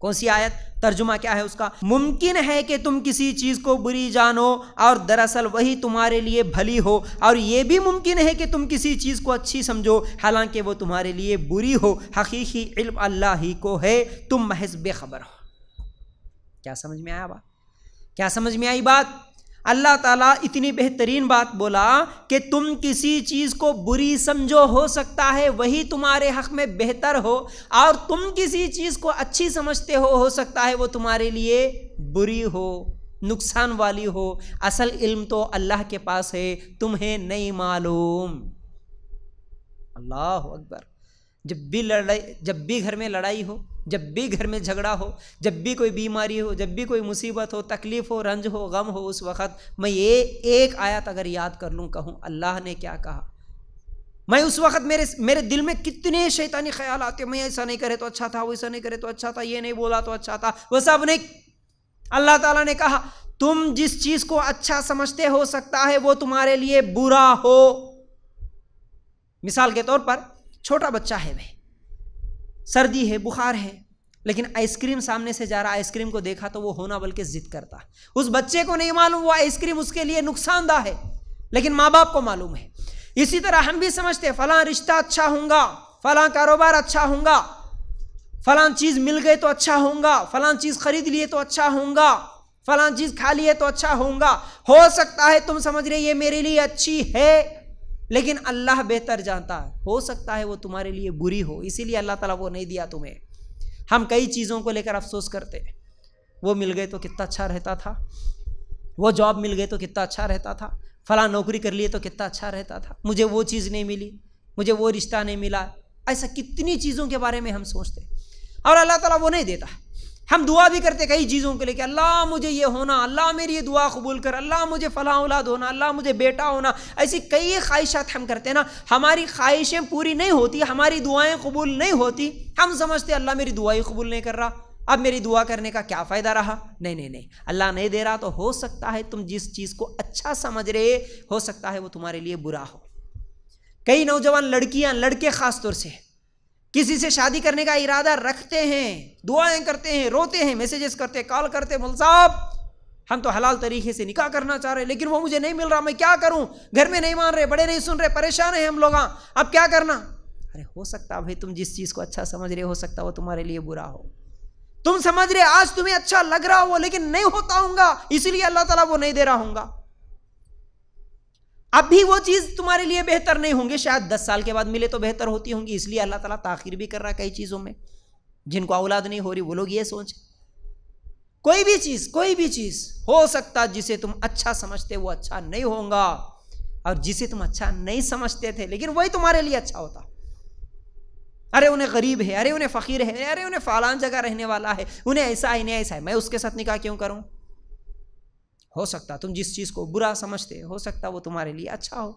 कौन सी आयत तर्जुमा क्या है उसका मुमकिन है कि तुम किसी चीज़ को बुरी जानो और दरअसल वही तुम्हारे लिए भली हो और ये भी मुमकिन है कि तुम किसी चीज़ को अच्छी समझो हालांकि वो तुम्हारे लिए बुरी हो हकीकी इल्म अल्लाह ही को है तुम महज बेखबर हो क्या समझ में आया बात क्या समझ में आई बात अल्लाह ताला इतनी बेहतरीन बात बोला कि तुम किसी चीज़ को बुरी समझो हो सकता है वही तुम्हारे हक़ में बेहतर हो और तुम किसी चीज़ को अच्छी समझते हो हो सकता है वो तुम्हारे लिए बुरी हो नुकसान वाली हो असल इल्म तो अल्लाह के पास है तुम्हें नहीं मालूम अल्लाह अकबर जब भी लड़ाई जब भी घर में लड़ाई हो जब भी घर में झगड़ा हो जब भी कोई बीमारी हो जब भी कोई मुसीबत हो तकलीफ़ हो रंज हो गम हो उस वक़्त मैं ये एक आयत अगर याद कर लूँ कहूँ अल्लाह ने क्या कहा मैं उस वक्त मेरे मेरे दिल में कितने शैतानी ख्याल आते मैं ऐसा नहीं करे तो अच्छा था वैसा नहीं करे तो अच्छा था ये नहीं बोला तो अच्छा था वह सब नहीं अल्लाह ताला ने कहा तुम जिस चीज़ को अच्छा समझते हो सकता है वो तुम्हारे लिए बुरा हो मिसाल के तौर पर छोटा बच्चा है वह सर्दी है बुखार है लेकिन आइसक्रीम सामने से जा रहा आइसक्रीम को देखा तो वो होना बल्कि जिद करता उस बच्चे को नहीं मालूम वो आइसक्रीम उसके लिए नुकसानदा है लेकिन माँ बाप को मालूम है इसी तरह हम भी समझते फलां रिश्ता अच्छा होगा फलां कारोबार अच्छा होगा फलां चीज़ मिल गए तो अच्छा होगा फलां चीज़ खरीद लिए तो अच्छा होगा फलां चीज़ खा लिए तो अच्छा होगा हो सकता है तुम समझ रहे ये मेरे लिए अच्छी है लेकिन अल्लाह बेहतर जानता है हो सकता है वो तुम्हारे लिए बुरी हो इसीलिए अल्लाह ताला वो नहीं दिया तुम्हें हम कई चीज़ों को लेकर अफसोस करते हैं वो मिल गए तो कितना अच्छा रहता था वो जॉब मिल गए तो कितना अच्छा रहता था फला नौकरी कर लिए तो कितना अच्छा रहता था मुझे वो चीज़ नहीं मिली मुझे वो रिश्ता नहीं मिला ऐसा कितनी चीज़ों के बारे में हम सोचते और अल्लाह ताला वो नहीं देता है हम दुआ भी करते कई चीज़ों के लिए कि अल्लाह मुझे ये होना अल्लाह मेरी ये दुआ कबूल कर अल्लाह मुझे फ़लाँ औलाद होना अल्लाह मुझे बेटा होना ऐसी कई ख्वाहिशात हम करते हैं ना हमारी ख्वाहिशें पूरी नहीं होती हमारी दुआएं कबूल नहीं होती हम समझते अल्लाह मेरी दुआ ही कबूल नहीं कर रहा अब मेरी दुआ करने का क्या फ़ायदा रहा नहीं नहीं नहीं अल्लाह नहीं दे रहा तो हो सकता है तुम जिस चीज़ को अच्छा समझ रहे हो सकता है वो तुम्हारे लिए बुरा हो कई नौजवान लड़कियाँ लड़के ख़ास तौर से किसी से शादी करने का इरादा रखते हैं दुआएं करते हैं रोते हैं मैसेजेस करते हैं कॉल करते मुल साहब हम तो हलाल तरीके से निकाह करना चाह रहे हैं लेकिन वो मुझे नहीं मिल रहा मैं क्या करूं घर में नहीं मान रहे बड़े नहीं सुन रहे परेशान हैं हम लोग हाँ, अब क्या करना अरे हो सकता भाई तुम जिस चीज़ को अच्छा समझ रहे हो सकता वो तुम्हारे लिए बुरा हो तुम समझ रहे आज तुम्हें अच्छा लग रहा हो लेकिन नहीं होता हूँ इसीलिए अल्लाह तला वो नहीं दे रहा हूँ अब भी वो चीज तुम्हारे लिए बेहतर नहीं होंगी शायद दस साल के बाद मिले तो बेहतर होती होंगी इसलिए अल्लाह ताला ताखिर भी कर रहा कई चीज़ों में जिनको औलाद नहीं हो रही वो लोग ये सोच कोई भी चीज़ कोई भी चीज़ हो सकता जिसे तुम अच्छा समझते वो अच्छा नहीं होगा और जिसे तुम अच्छा नहीं समझते थे लेकिन वही तुम्हारे लिए अच्छा होता अरे उन्हें गरीब है अरे उन्हें फ़कीर है अरे उन्हें फालान जगह रहने वाला है उन्हें ऐसा है इन्हें ऐसा है मैं उसके साथ निकाह क्यों करूं हो सकता तुम जिस चीज़ को बुरा समझते हो सकता वो तुम्हारे लिए अच्छा हो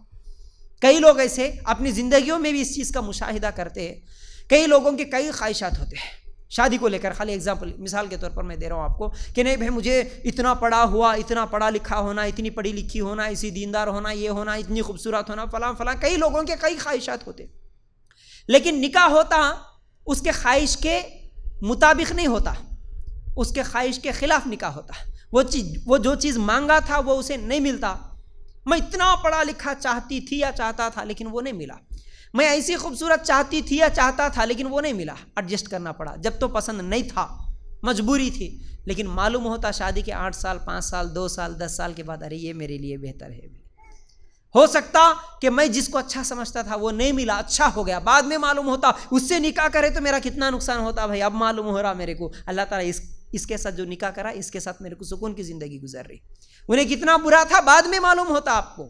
कई लोग ऐसे अपनी ज़िंदगियों में भी इस चीज़ का मुशाहिदा करते हैं कई लोगों के कई ख्वाहिशात होते हैं शादी को लेकर खाली एग्जाम्पल मिसाल के तौर पर मैं दे रहा हूँ आपको कि नहीं भाई मुझे इतना पढ़ा हुआ इतना पढ़ा लिखा होना इतनी पढ़ी लिखी होना इसी दीनदार होना ये होना इतनी खूबसूरत होना फलां फलां कई लोगों के कई ख्वाहिशात होते लेकिन निकाह होता उसके ख्वाहिश के मुताबिक नहीं होता उसके ख्वाहिश के ख़िलाफ़ निकाह होता वो चीज वो जो चीज़ मांगा था वो उसे नहीं मिलता मैं इतना पढ़ा लिखा चाहती थी या चाहता था लेकिन वो नहीं मिला मैं ऐसी खूबसूरत चाहती थी या चाहता था लेकिन वो नहीं मिला एडजस्ट करना पड़ा जब तो पसंद नहीं था मजबूरी थी लेकिन मालूम होता शादी के आठ साल पाँच साल दो साल दस साल के बाद अरे ये मेरे लिए बेहतर है हो सकता कि मैं जिसको अच्छा समझता था वो नहीं मिला अच्छा हो गया बाद में मालूम होता उससे निकाह करे तो मेरा कितना नुकसान होता भाई अब मालूम हो रहा मेरे को अल्लाह ताला इस इसके साथ जो निकाह करा इसके साथ मेरे को सुकून की ज़िंदगी गुजर रही उन्हें कितना बुरा था बाद में मालूम होता आपको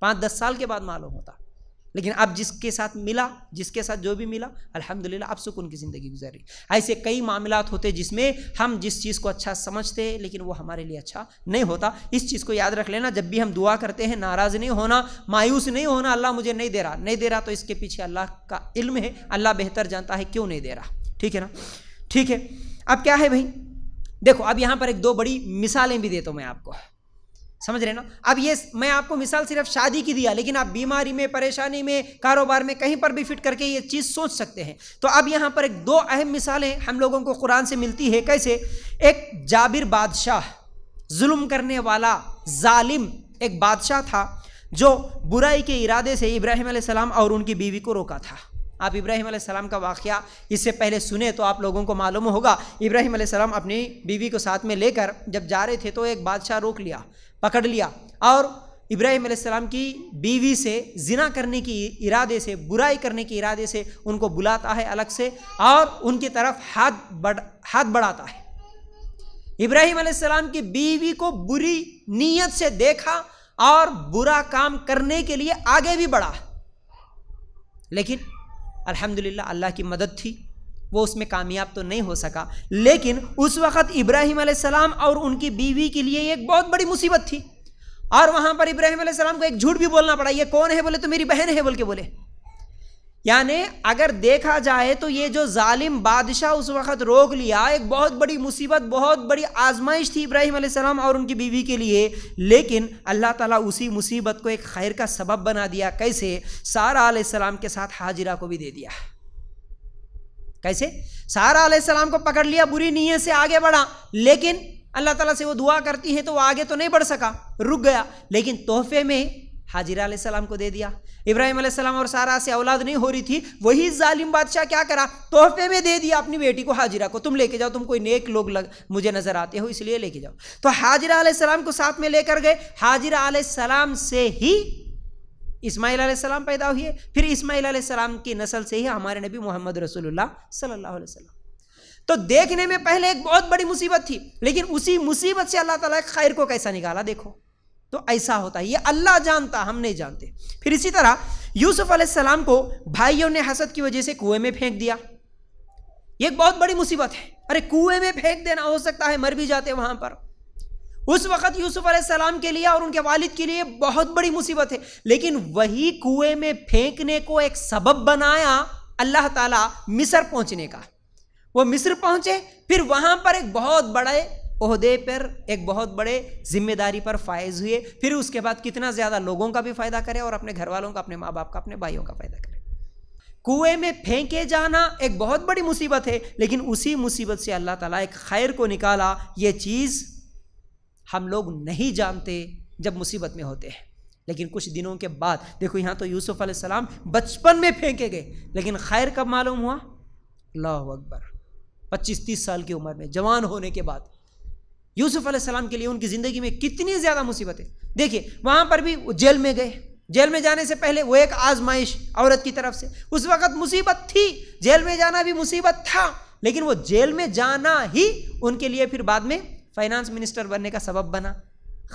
पाँच दस साल के बाद मालूम होता लेकिन अब जिसके साथ मिला जिसके साथ जो भी मिला अल्हम्दुलिल्लाह अब सुकून की ज़िंदगी गुजर रही ऐसे कई मामला होते जिसमें हम जिस चीज़ को अच्छा समझते हैं लेकिन वो हमारे लिए अच्छा नहीं होता इस चीज़ को याद रख लेना जब भी हम दुआ करते हैं नाराज़ नहीं होना मायूस नहीं होना अल्लाह मुझे नहीं दे रहा नहीं दे रहा तो इसके पीछे अल्लाह का इल्म है अल्लाह बेहतर जानता है क्यों नहीं दे रहा ठीक है ना ठीक है अब क्या है भाई देखो अब यहाँ पर एक दो बड़ी मिसालें भी देता हूँ मैं आपको समझ रहे ना अब ये मैं आपको मिसाल सिर्फ शादी की दिया लेकिन आप बीमारी में परेशानी में कारोबार में कहीं पर भी फिट करके ये चीज़ सोच सकते हैं तो अब यहाँ पर एक दो अहम मिसालें हम लोगों को कुरान से मिलती है कैसे एक जाबिर बादशाह जुल्म करने वाला जालिम एक बादशाह था जो बुराई के इरादे से इब्राहिम सलाम और उनकी बीवी को रोका था आप इब्राहिम सलाम का वाक़ इससे पहले सुने तो आप लोगों को मालूम होगा इब्राहिम सलाम अपनी बीवी को साथ में लेकर जब जा रहे थे तो एक बादशाह रोक लिया पकड़ लिया और इब्राहिम सलाम की बीवी से जिना करने की इरादे से बुराई करने के इरादे से उनको बुलाता है अलग से और उनकी तरफ हाथ बढ़ हाथ बढ़ाता है इब्राहिम सलाम की बीवी को बुरी नीयत से देखा और बुरा काम करने के लिए आगे भी बढ़ा लेकिन अल्हम्दुलिल्लाह अल्लाह की मदद थी वो उसमें कामयाब तो नहीं हो सका लेकिन उस वक़्त इब्राहिम सलाम और उनकी बीवी के लिए एक बहुत बड़ी मुसीबत थी और वहाँ पर इब्राहिम सलाम को एक झूठ भी बोलना पड़ा ये कौन है बोले तो मेरी बहन है बोल के बोले यानी अगर देखा जाए तो ये जो जालिम बादशाह उस वक़्त रोक लिया एक बहुत बड़ी मुसीबत बहुत बड़ी आजमाइश थी इब्राहिम सलाम और उनकी बीवी के लिए लेकिन अल्लाह ताला उसी मुसीबत को एक खैर का सबब बना दिया कैसे सारा सलाम के साथ हाजिरा को भी दे दिया कैसे सारा सलाम को पकड़ लिया बुरी नीयत से आगे बढ़ा लेकिन अल्लाह ताला से वो दुआ करती है तो वो आगे तो नहीं बढ़ सका रुक गया लेकिन तोहफे में हाजिरा आलम को दे दिया इब्राहिम सलाम और सारा से औलाद नहीं हो रही थी वही जालिम बादशाह क्या करा तोहफे में दे दिया अपनी बेटी को हाजिरा को तुम लेके जाओ तुम कोई नेक लोग लग, मुझे नजर आते हो इसलिए लेके जाओ तो हाजिरा सलाम को साथ में लेकर गए हाजिरा आलाम से ही इसमाइल सलाम पैदा हुए फिर इसमाइल सलाम की नस्ल से ही हमारे नबी मोहम्मद रसूलुल्लाह सल्लल्लाहु तो देखने में पहले एक बहुत बड़ी मुसीबत थी लेकिन उसी मुसीबत से अल्लाह तैर खैर को कैसा निकाला देखो तो ऐसा होता है ये अल्लाह जानता हम नहीं जानते फिर इसी तरह यूसुफ अलैहिस्सलाम को भाइयों ने हसद की वजह से कुएं में फेंक दिया ये एक बहुत बड़ी मुसीबत है अरे कुएं में फेंक देना हो सकता है मर भी जाते वहां पर उस वक्त यूसुफ अलैहिस्सलाम के लिए और उनके वालिद के लिए बहुत बड़ी मुसीबत है लेकिन वही कुएं में फेंकने को एक सबब बनाया अल्लाह ताला मिस्र पहुंचने का वो मिस्र पहुंचे फिर वहां पर एक बहुत बड़े ओहदे पर एक बहुत बड़े जिम्मेदारी पर फायज हुए फिर उसके बाद कितना ज़्यादा लोगों का भी फायदा करें और अपने घर वालों का अपने माँ बाप का अपने भाइयों का फायदा करें कुएं में फेंके जाना एक बहुत बड़ी मुसीबत है लेकिन उसी मुसीबत से अल्लाह ताला एक खैर को निकाला ये चीज़ हम लोग नहीं जानते जब मुसीबत में होते हैं लेकिन कुछ दिनों के बाद देखो यहाँ तो यूसुफ सलाम बचपन में फेंके गए लेकिन खैर कब मालूम हुआ अल्लाह अकबर पच्चीस तीस साल की उम्र में जवान होने के बाद यूसुफ अलैहिस्सलाम के लिए उनकी ज़िंदगी में कितनी ज़्यादा मुसीबतें देखिए वहाँ पर भी वो जेल में गए जेल में जाने से पहले वो एक आजमाइश औरत की तरफ से उस वक़्त मुसीबत थी जेल में जाना भी मुसीबत था लेकिन वो जेल में जाना ही उनके लिए फिर बाद में फाइनेंस मिनिस्टर बनने का सबब बना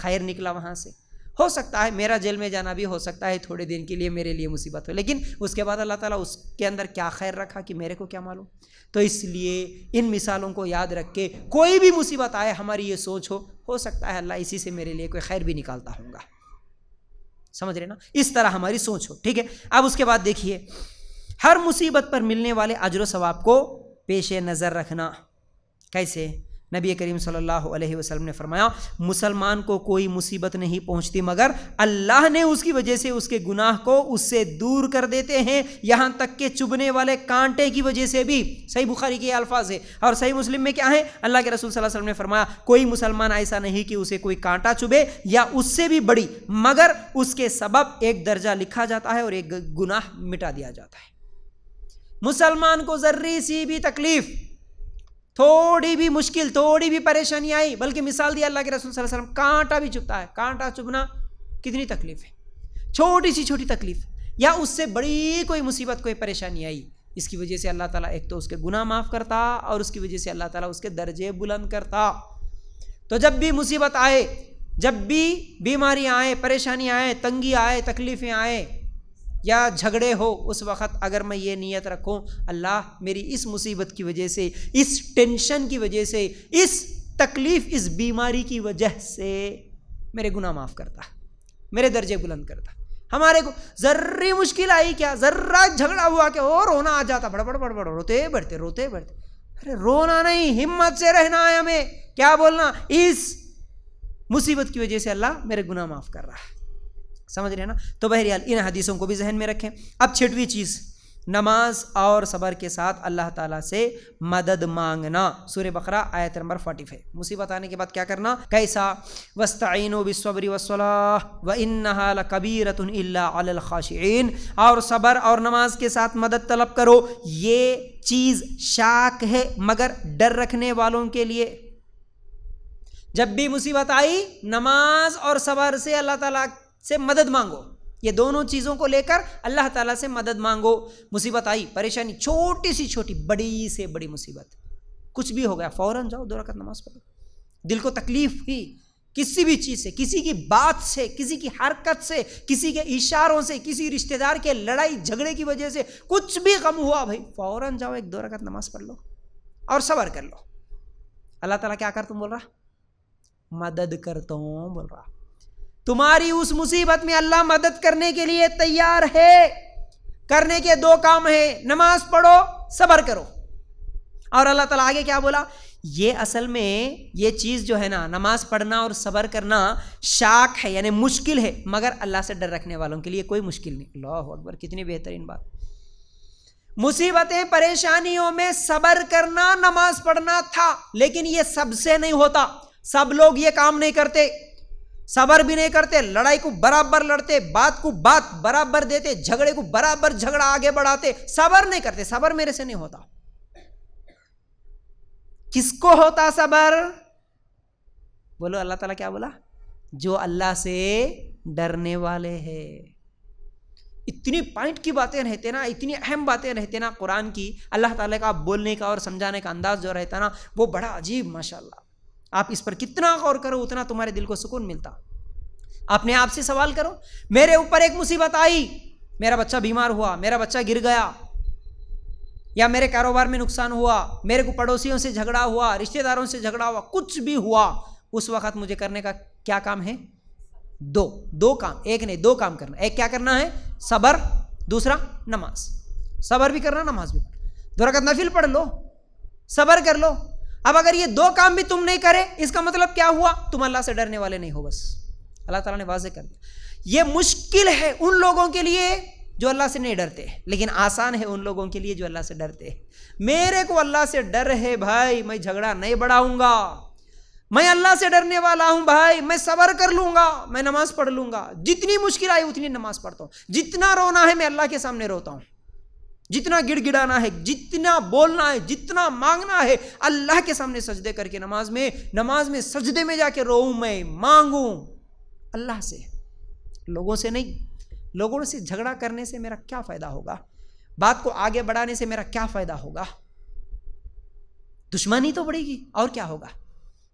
खैर निकला वहाँ से हो सकता है मेरा जेल में जाना भी हो सकता है थोड़े दिन के लिए मेरे लिए मुसीबत हो लेकिन उसके बाद अल्लाह ताला उसके अंदर क्या खैर रखा कि मेरे को क्या मालूम तो इसलिए इन मिसालों को याद रख के कोई भी मुसीबत आए हमारी ये सोच हो हो सकता है अल्लाह इसी से मेरे लिए कोई खैर भी निकालता होगा समझ रहे ना इस तरह हमारी सोच हो ठीक है अब उसके बाद देखिए हर मुसीबत पर मिलने वाले अजर सवाब को पेश नज़र रखना कैसे नबी करीम सल्लल्लाहु अलैहि वसल्लम ने फरमाया मुसलमान को कोई मुसीबत नहीं पहुंचती मगर अल्लाह ने उसकी वजह से उसके गुनाह को उससे दूर कर देते हैं यहाँ तक के चुभने वाले कांटे की वजह से भी सही बुखारी के अल्फाज है और सही मुस्लिम में क्या है अल्लाह के रसूल सल्लल्लाहु अलैहि वसल्लम ने फरमाया कोई मुसलमान ऐसा नहीं कि उसे कोई कांटा चुभे या उससे भी बड़ी मगर उसके सबब एक दर्जा लिखा जाता है और एक गुनाह मिटा दिया जाता है मुसलमान को जर्री सी भी तकलीफ़ थोड़ी भी मुश्किल थोड़ी भी परेशानी आई बल्कि मिसाल दिया अल्लाह के रसूल वसल्लम कांटा भी चुभता है कांटा चुभना कितनी तकलीफ है छोटी सी छोटी तकलीफ या उससे बड़ी कोई मुसीबत कोई परेशानी आई इसकी वजह से अल्लाह ताला एक तो उसके गुनाह माफ़ करता और उसकी वजह से अल्लाह ताला उसके दर्जे बुलंद करता तो जब भी मुसीबत आए जब भी बीमारी आए परेशानी आए तंगी आए तकलीफ़ें आए या झगड़े हो उस वक़्त अगर मैं ये नीयत रखूँ अल्लाह मेरी इस मुसीबत की वजह से इस टेंशन की वजह से इस तकलीफ़ इस बीमारी की वजह से मेरे गुनाह माफ़ करता मेरे दर्जे बुलंद करता हमारे को ज़र्री मुश्किल आई क्या ज़र्रा झगड़ा हुआ क्या और रोना आ जाता बड़बड़ बड़बड़ बड़, रोते बढ़ते रोते बढ़ते अरे रोना नहीं हिम्मत से रहना है हमें क्या बोलना इस मुसीबत की वजह से अल्लाह मेरे गुनाह माफ़ कर रहा है समझ रहे हैं ना तो बहरियाल इन हदीसों को भी जहन में रखें अब छठवीं चीज़ नमाज और सबर के साथ अल्लाह ताला से मदद मांगना सूर्य बकरा आयत नंबर फोर्टी फाइव मुसीबत आने के बाद क्या करना कैसा वस्तिन बिसबरी वसला व इन कबीरत खाशिन और सबर और नमाज के साथ मदद तलब करो ये चीज़ शाक है मगर डर रखने वालों के लिए जब भी मुसीबत आई नमाज और सबर से अल्लाह ताला से मदद मांगो ये दोनों चीज़ों को लेकर अल्लाह ताला से मदद मांगो मुसीबत आई परेशानी छोटी सी छोटी बड़ी से बड़ी मुसीबत कुछ भी हो गया फ़ौरन जाओ दो रकत नमाज पढ़ो दिल को तकलीफ ही किसी भी चीज़ से किसी की बात से किसी की हरकत से किसी के इशारों से किसी रिश्तेदार के लड़ाई झगड़े की वजह से कुछ भी गम हुआ भाई फ़ौरन जाओ एक दो रकत नमाज पढ़ लो और सबर कर लो अल्लाह ताला क्या कर तुम बोल रहा मदद करता हूँ बोल रहा तुम्हारी उस मुसीबत में अल्लाह मदद करने के लिए तैयार है करने के दो काम है नमाज पढ़ो सबर करो और अल्लाह ताला आगे क्या बोला ये असल में ये चीज़ जो है ना नमाज पढ़ना और सबर करना शाक है यानी मुश्किल है मगर अल्लाह से डर रखने वालों के लिए कोई मुश्किल नहीं अल्लाह अकबर कितनी बेहतरीन बात मुसीबतें परेशानियों में सबर करना नमाज पढ़ना था लेकिन ये सबसे नहीं होता सब लोग ये काम नहीं करते सबर भी नहीं करते लड़ाई को बराबर लड़ते बात को बात बराबर देते झगड़े को बराबर झगड़ा आगे बढ़ाते सबर नहीं करते सबर मेरे से नहीं होता किसको होता सबर बोलो अल्लाह ताला क्या बोला जो अल्लाह से डरने वाले हैं इतनी पॉइंट की बातें रहते ना इतनी अहम बातें रहते ना कुरान की अल्लाह ताला का बोलने का और समझाने का अंदाज जो रहता ना वो बड़ा अजीब माशाल्लाह आप इस पर कितना गौर करो उतना तुम्हारे दिल को सुकून मिलता अपने आप से सवाल करो मेरे ऊपर एक मुसीबत आई मेरा बच्चा बीमार हुआ मेरा बच्चा गिर गया या मेरे कारोबार में नुकसान हुआ मेरे को पड़ोसियों से झगड़ा हुआ रिश्तेदारों से झगड़ा हुआ कुछ भी हुआ उस वक्त मुझे करने का क्या काम है दो दो काम एक नहीं दो काम करना एक क्या करना है सबर दूसरा नमाज सबर भी करना नमाज भी करना दो नफिल पढ़ लो सबर कर लो अब अगर ये दो काम भी तुम नहीं करे इसका मतलब क्या हुआ तुम अल्लाह से डरने वाले नहीं हो बस अल्लाह ताला ने वाजे कर दिया ये मुश्किल है उन लोगों के लिए जो अल्लाह से नहीं डरते लेकिन आसान है उन लोगों के लिए जो अल्लाह से डरते मेरे को अल्लाह से डर है भाई मैं झगड़ा नहीं बढ़ाऊंगा मैं अल्लाह से डरने वाला हूं भाई मैं सबर कर लूंगा मैं नमाज पढ़ लूंगा जितनी मुश्किल आई उतनी नमाज पढ़ता हूँ जितना रोना है मैं अल्लाह के सामने रोता हूँ जितना गिड़गिड़ाना है जितना बोलना है जितना मांगना है अल्लाह के सामने सजदे करके नमाज में नमाज में सजदे में जाके रो मैं मांगू अल्लाह से लोगों से नहीं लोगों से झगड़ा करने से मेरा क्या फ़ायदा होगा बात को आगे बढ़ाने से मेरा क्या फ़ायदा होगा दुश्मनी तो बढ़ेगी और क्या होगा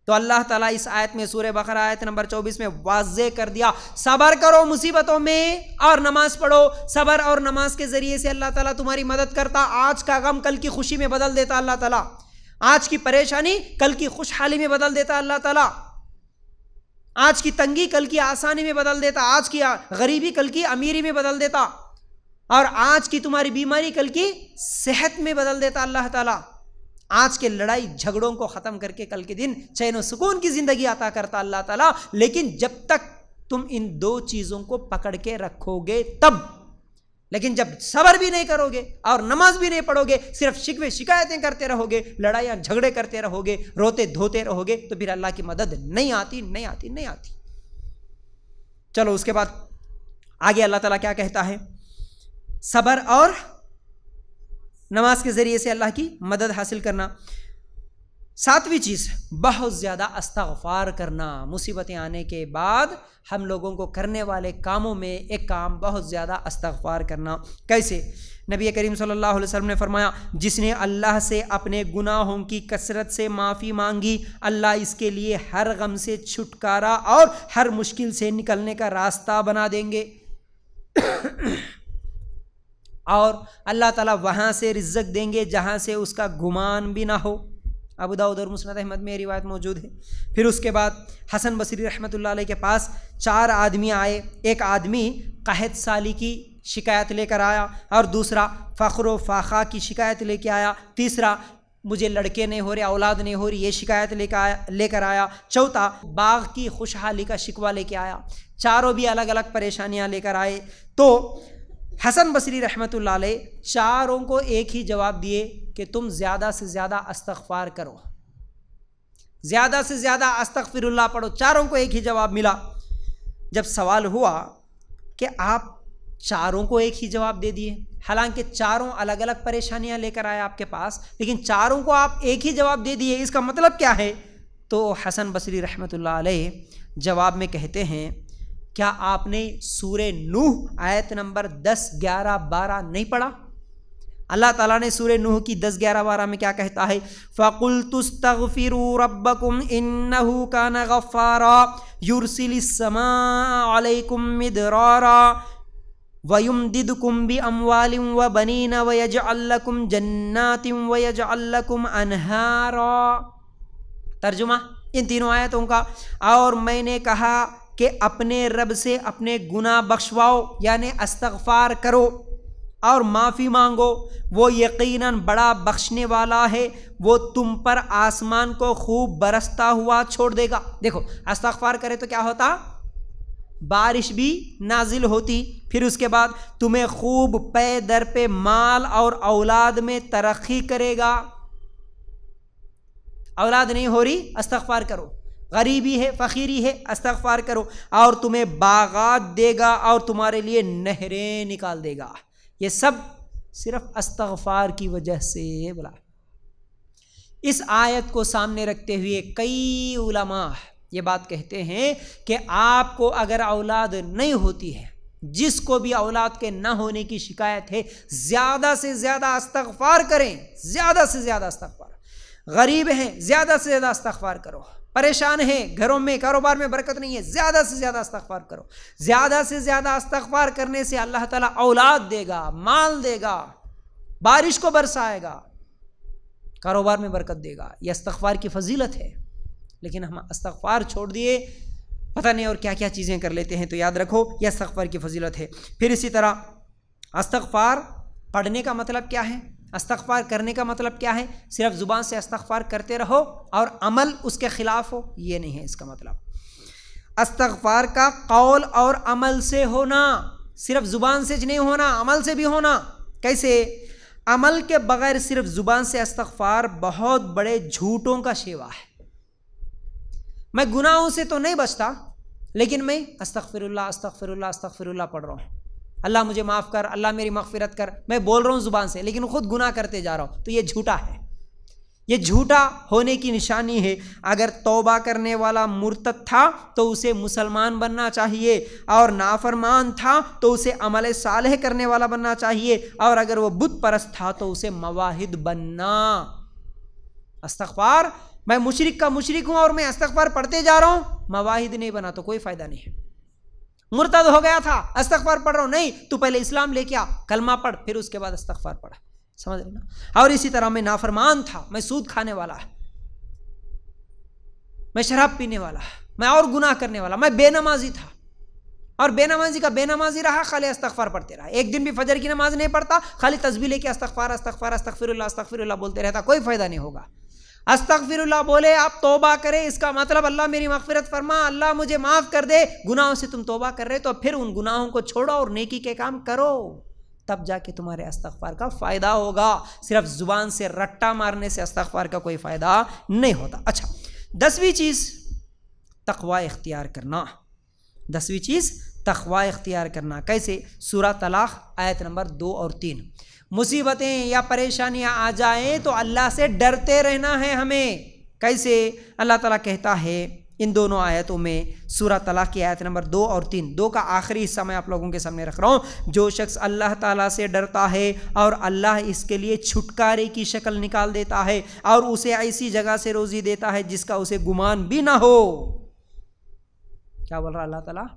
तो अल्लाह ताला इस आयत में सूर्य बकर आयत नंबर 24 में वाजे कर दिया सबर करो मुसीबतों में और नमाज पढ़ो सबर और नमाज के जरिए से अल्लाह ताला तुम्हारी मदद करता आज का गम कल की खुशी में बदल देता अल्लाह ताला आज की परेशानी कल की खुशहाली में बदल देता अल्लाह ताला आज की तंगी कल की आसानी में बदल देता आज की गरीबी कल की अमीरी में बदल देता और आज की तुम्हारी बीमारी कल की सेहत में बदल देता अल्लाह ताला आज के लड़ाई झगड़ों को ख़त्म करके कल के दिन चैन सुकून की ज़िंदगी आता करता अल्लाह ताला लेकिन जब तक तुम इन दो चीज़ों को पकड़ के रखोगे तब लेकिन जब सबर भी नहीं करोगे और नमाज भी नहीं पढ़ोगे सिर्फ शिकवे शिकायतें करते रहोगे लड़ाइयाँ झगड़े करते रहोगे रोते धोते रहोगे तो फिर अल्लाह की मदद नहीं आती नहीं आती नहीं आती चलो उसके बाद आगे अल्लाह ताला क्या कहता है सबर और नमाज के ज़रिए से अल्लाह की मदद हासिल करना सातवीं चीज़ बहुत ज़्यादा अस्तगफार करना मुसीबतें आने के बाद हम लोगों को करने वाले कामों में एक काम बहुत ज़्यादा अस्तगफार करना कैसे नबी करीम सल्लल्लाहु अलैहि वसल्लम ने फरमाया जिसने अल्लाह से अपने गुनाहों की कसरत से माफ़ी मांगी अल्लाह इसके लिए हर गम से छुटकारा और हर मुश्किल से निकलने का रास्ता बना देंगे और अल्लाह ताला वहाँ से रिज्ज़क देंगे जहाँ से उसका गुमान भी ना हो अबू दाऊद और मुस्नद अहमद में रिवायत मौजूद है फिर उसके बाद हसन बसरी रहमत के पास चार आदमी आए एक आदमी कहत साली की शिकायत लेकर आया और दूसरा फ़ख्र फ़ाखा की शिकायत लेकर आया तीसरा मुझे लड़के नहीं हो रहे औलाद नहीं हो रही ये शिकायत लेकर आया लेकर आया चौथा बाग की खुशहाली का शिकवा लेकर आया चारों भी अलग अलग परेशानियाँ लेकर आए तो हसन बसरी रहमत चारों को एक ही जवाब दिए कि तुम ज़्यादा से ज़्यादा अस्तफार करो ज़्यादा से ज़्यादा अस्तफ़िरल्ला पढ़ो चारों को एक ही जवाब मिला जब सवाल हुआ कि आप चारों को एक ही जवाब दे दिए हालांकि चारों अलग अलग परेशानियां लेकर आए आपके पास लेकिन चारों को आप एक ही जवाब दे दिए इसका मतलब क्या है तो हसन बसरी रहमत जवाब में कहते हैं क्या आपने सूर्य नूह आयत नंबर 10, 11, 12 नहीं पढ़ा अल्लाह ताला ने सूर्य नूह की 10, 11, 12 में क्या कहता है फ़कुल तुस्तफ़िर रब्बकुम इन्नहू कान गफ़ारा युरसिलसमाकुम मिदरारा वयुम दिदकुम भी अमवालिम व बनीन वयज अल्लकुम जन्नातिम वयज अल्लकुम अनहारा तर्जुमा इन तीनों आयतों का और मैंने कहा कि अपने रब से अपने गुना बख्शवाओ यानि अस्तगफार करो और माफ़ी मांगो वो यकीनन बड़ा बख्शने वाला है वो तुम पर आसमान को खूब बरसता हुआ छोड़ देगा देखो अस्तगफार करे तो क्या होता बारिश भी नाजिल होती फिर उसके बाद तुम्हें खूब पे दर पे माल और औलाद में तरक्की करेगा औलाद नहीं हो रही अस्तगफार करो गरीबी है फ़कीरी है अस्तगफार करो और तुम्हें बागात देगा और तुम्हारे लिए नहरें निकाल देगा ये सब सिर्फ अस्तगफार की वजह से बोला इस आयत को सामने रखते हुए कई उलमा ये बात कहते हैं कि आपको अगर औलाद नहीं होती है जिसको भी औलाद के ना होने की शिकायत है ज़्यादा से ज़्यादा अस्तगफार करें ज़्यादा से ज़्यादा अस्तगफार गरीब हैं ज़्यादा से ज़्यादा अस्तगफार करो परेशान है घरों में कारोबार में बरकत नहीं है ज़्यादा से ज़्यादा अस्तगफार करो ज़्यादा से ज़्यादा अस्तगफार करने से अल्लाह ताला औलाद देगा माल देगा बारिश को बरसाएगा कारोबार में बरकत देगा यह अस्तगफार की फजीलत है लेकिन हम अस्तगफार छोड़ दिए पता नहीं और क्या क्या चीज़ें कर लेते हैं तो याद रखो यह अस्तगफार की फजीलत है फिर इसी तरह अस्तगफार पढ़ने का मतलब क्या है अस्तगफार करने का मतलब क्या है सिर्फ ज़ुबान से अस्तगफार करते रहो और अमल उसके ख़िलाफ़ हो ये नहीं है इसका मतलब अस्तगफार का कौल और अमल से होना सिर्फ ज़ुबान से नहीं होना अमल से भी होना कैसे अमल के बगैर सिर्फ ज़ुबान से अस्तगफार बहुत बड़े झूठों का शेवा है मैं गुनाहों से तो नहीं बचता लेकिन मैं अस्तगफिरुल्लाह अस्तगफिरुल्लाह अस्तगफिरुल्लाह पढ़ रहा हूँ अल्लाह मुझे माफ़ कर अल्लाह मेरी मगफिरत कर मैं बोल रहा हूँ ज़ुबान से लेकिन ख़ुद गुनाह करते जा रहा हूँ तो ये झूठा है ये झूठा होने की निशानी है अगर तौबा करने वाला मुरत था तो उसे मुसलमान बनना चाहिए और नाफरमान था तो उसे अमल सालह करने वाला बनना चाहिए और अगर वो बुत परस्त था तो उसे मवाहिद बनना अस्तबार मैं मुशरक का मुशरक हूँ और मैं अस्तखबार पढ़ते जा रहा हूँ मवाहिद नहीं बना तो कोई फ़ायदा नहीं है मुर्तद हो गया था अस्तफार पढ़ रहा हूँ नहीं तू पहले इस्लाम लेके आ कलमा पढ़ फिर उसके बाद अस्तफार पढ़ समझ रहे ना और इसी तरह मैं नाफरमान था मैं सूद खाने वाला मैं शराब पीने वाला मैं और गुनाह करने वाला मैं बेनमाजी था और बेनमाजी का बेनमाजी रहा खाली अस्तफार पढ़ते रहा एक दिन भी फजर की नमाज नहीं पढ़ता खाली तस्वीर लेके अस्तफार अस्तफार अस्तफिर अस्तफिर बोलते रहता कोई फ़ायदा नहीं होगा अस्तफिरल्ला बोले आप तोबा करें इसका मतलब अल्लाह मेरी मफफरत फरमा अल्लाह मुझे माफ़ कर दे गुनाहों से तुम तोबा कर रहे तो फिर उन गुनाहों को छोड़ो और नेकी के काम करो तब जाके तुम्हारे अस्तफार का फ़ायदा होगा सिर्फ ज़ुबान से रट्टा मारने से अस्तफार का कोई फ़ायदा नहीं होता अच्छा दसवीं चीज़ तखवा इख्तियार करना दसवीं चीज़ तखवा इख्तियार करना कैसे सूरा तलाक आयत नंबर दो और तीन मुसीबतें या परेशानियां आ जाएं तो अल्लाह से डरते रहना है हमें कैसे अल्लाह ताला कहता है इन दोनों आयतों में सूरा तला की आयत नंबर दो और तीन दो का आखिरी हिस्सा मैं आप लोगों के सामने रख रहा हूँ जो शख्स अल्लाह ताला से डरता है और अल्लाह इसके लिए छुटकारे की शक्ल निकाल देता है और उसे ऐसी जगह से रोज़ी देता है जिसका उसे गुमान भी ना हो क्या बोल रहा अल्लाह ताला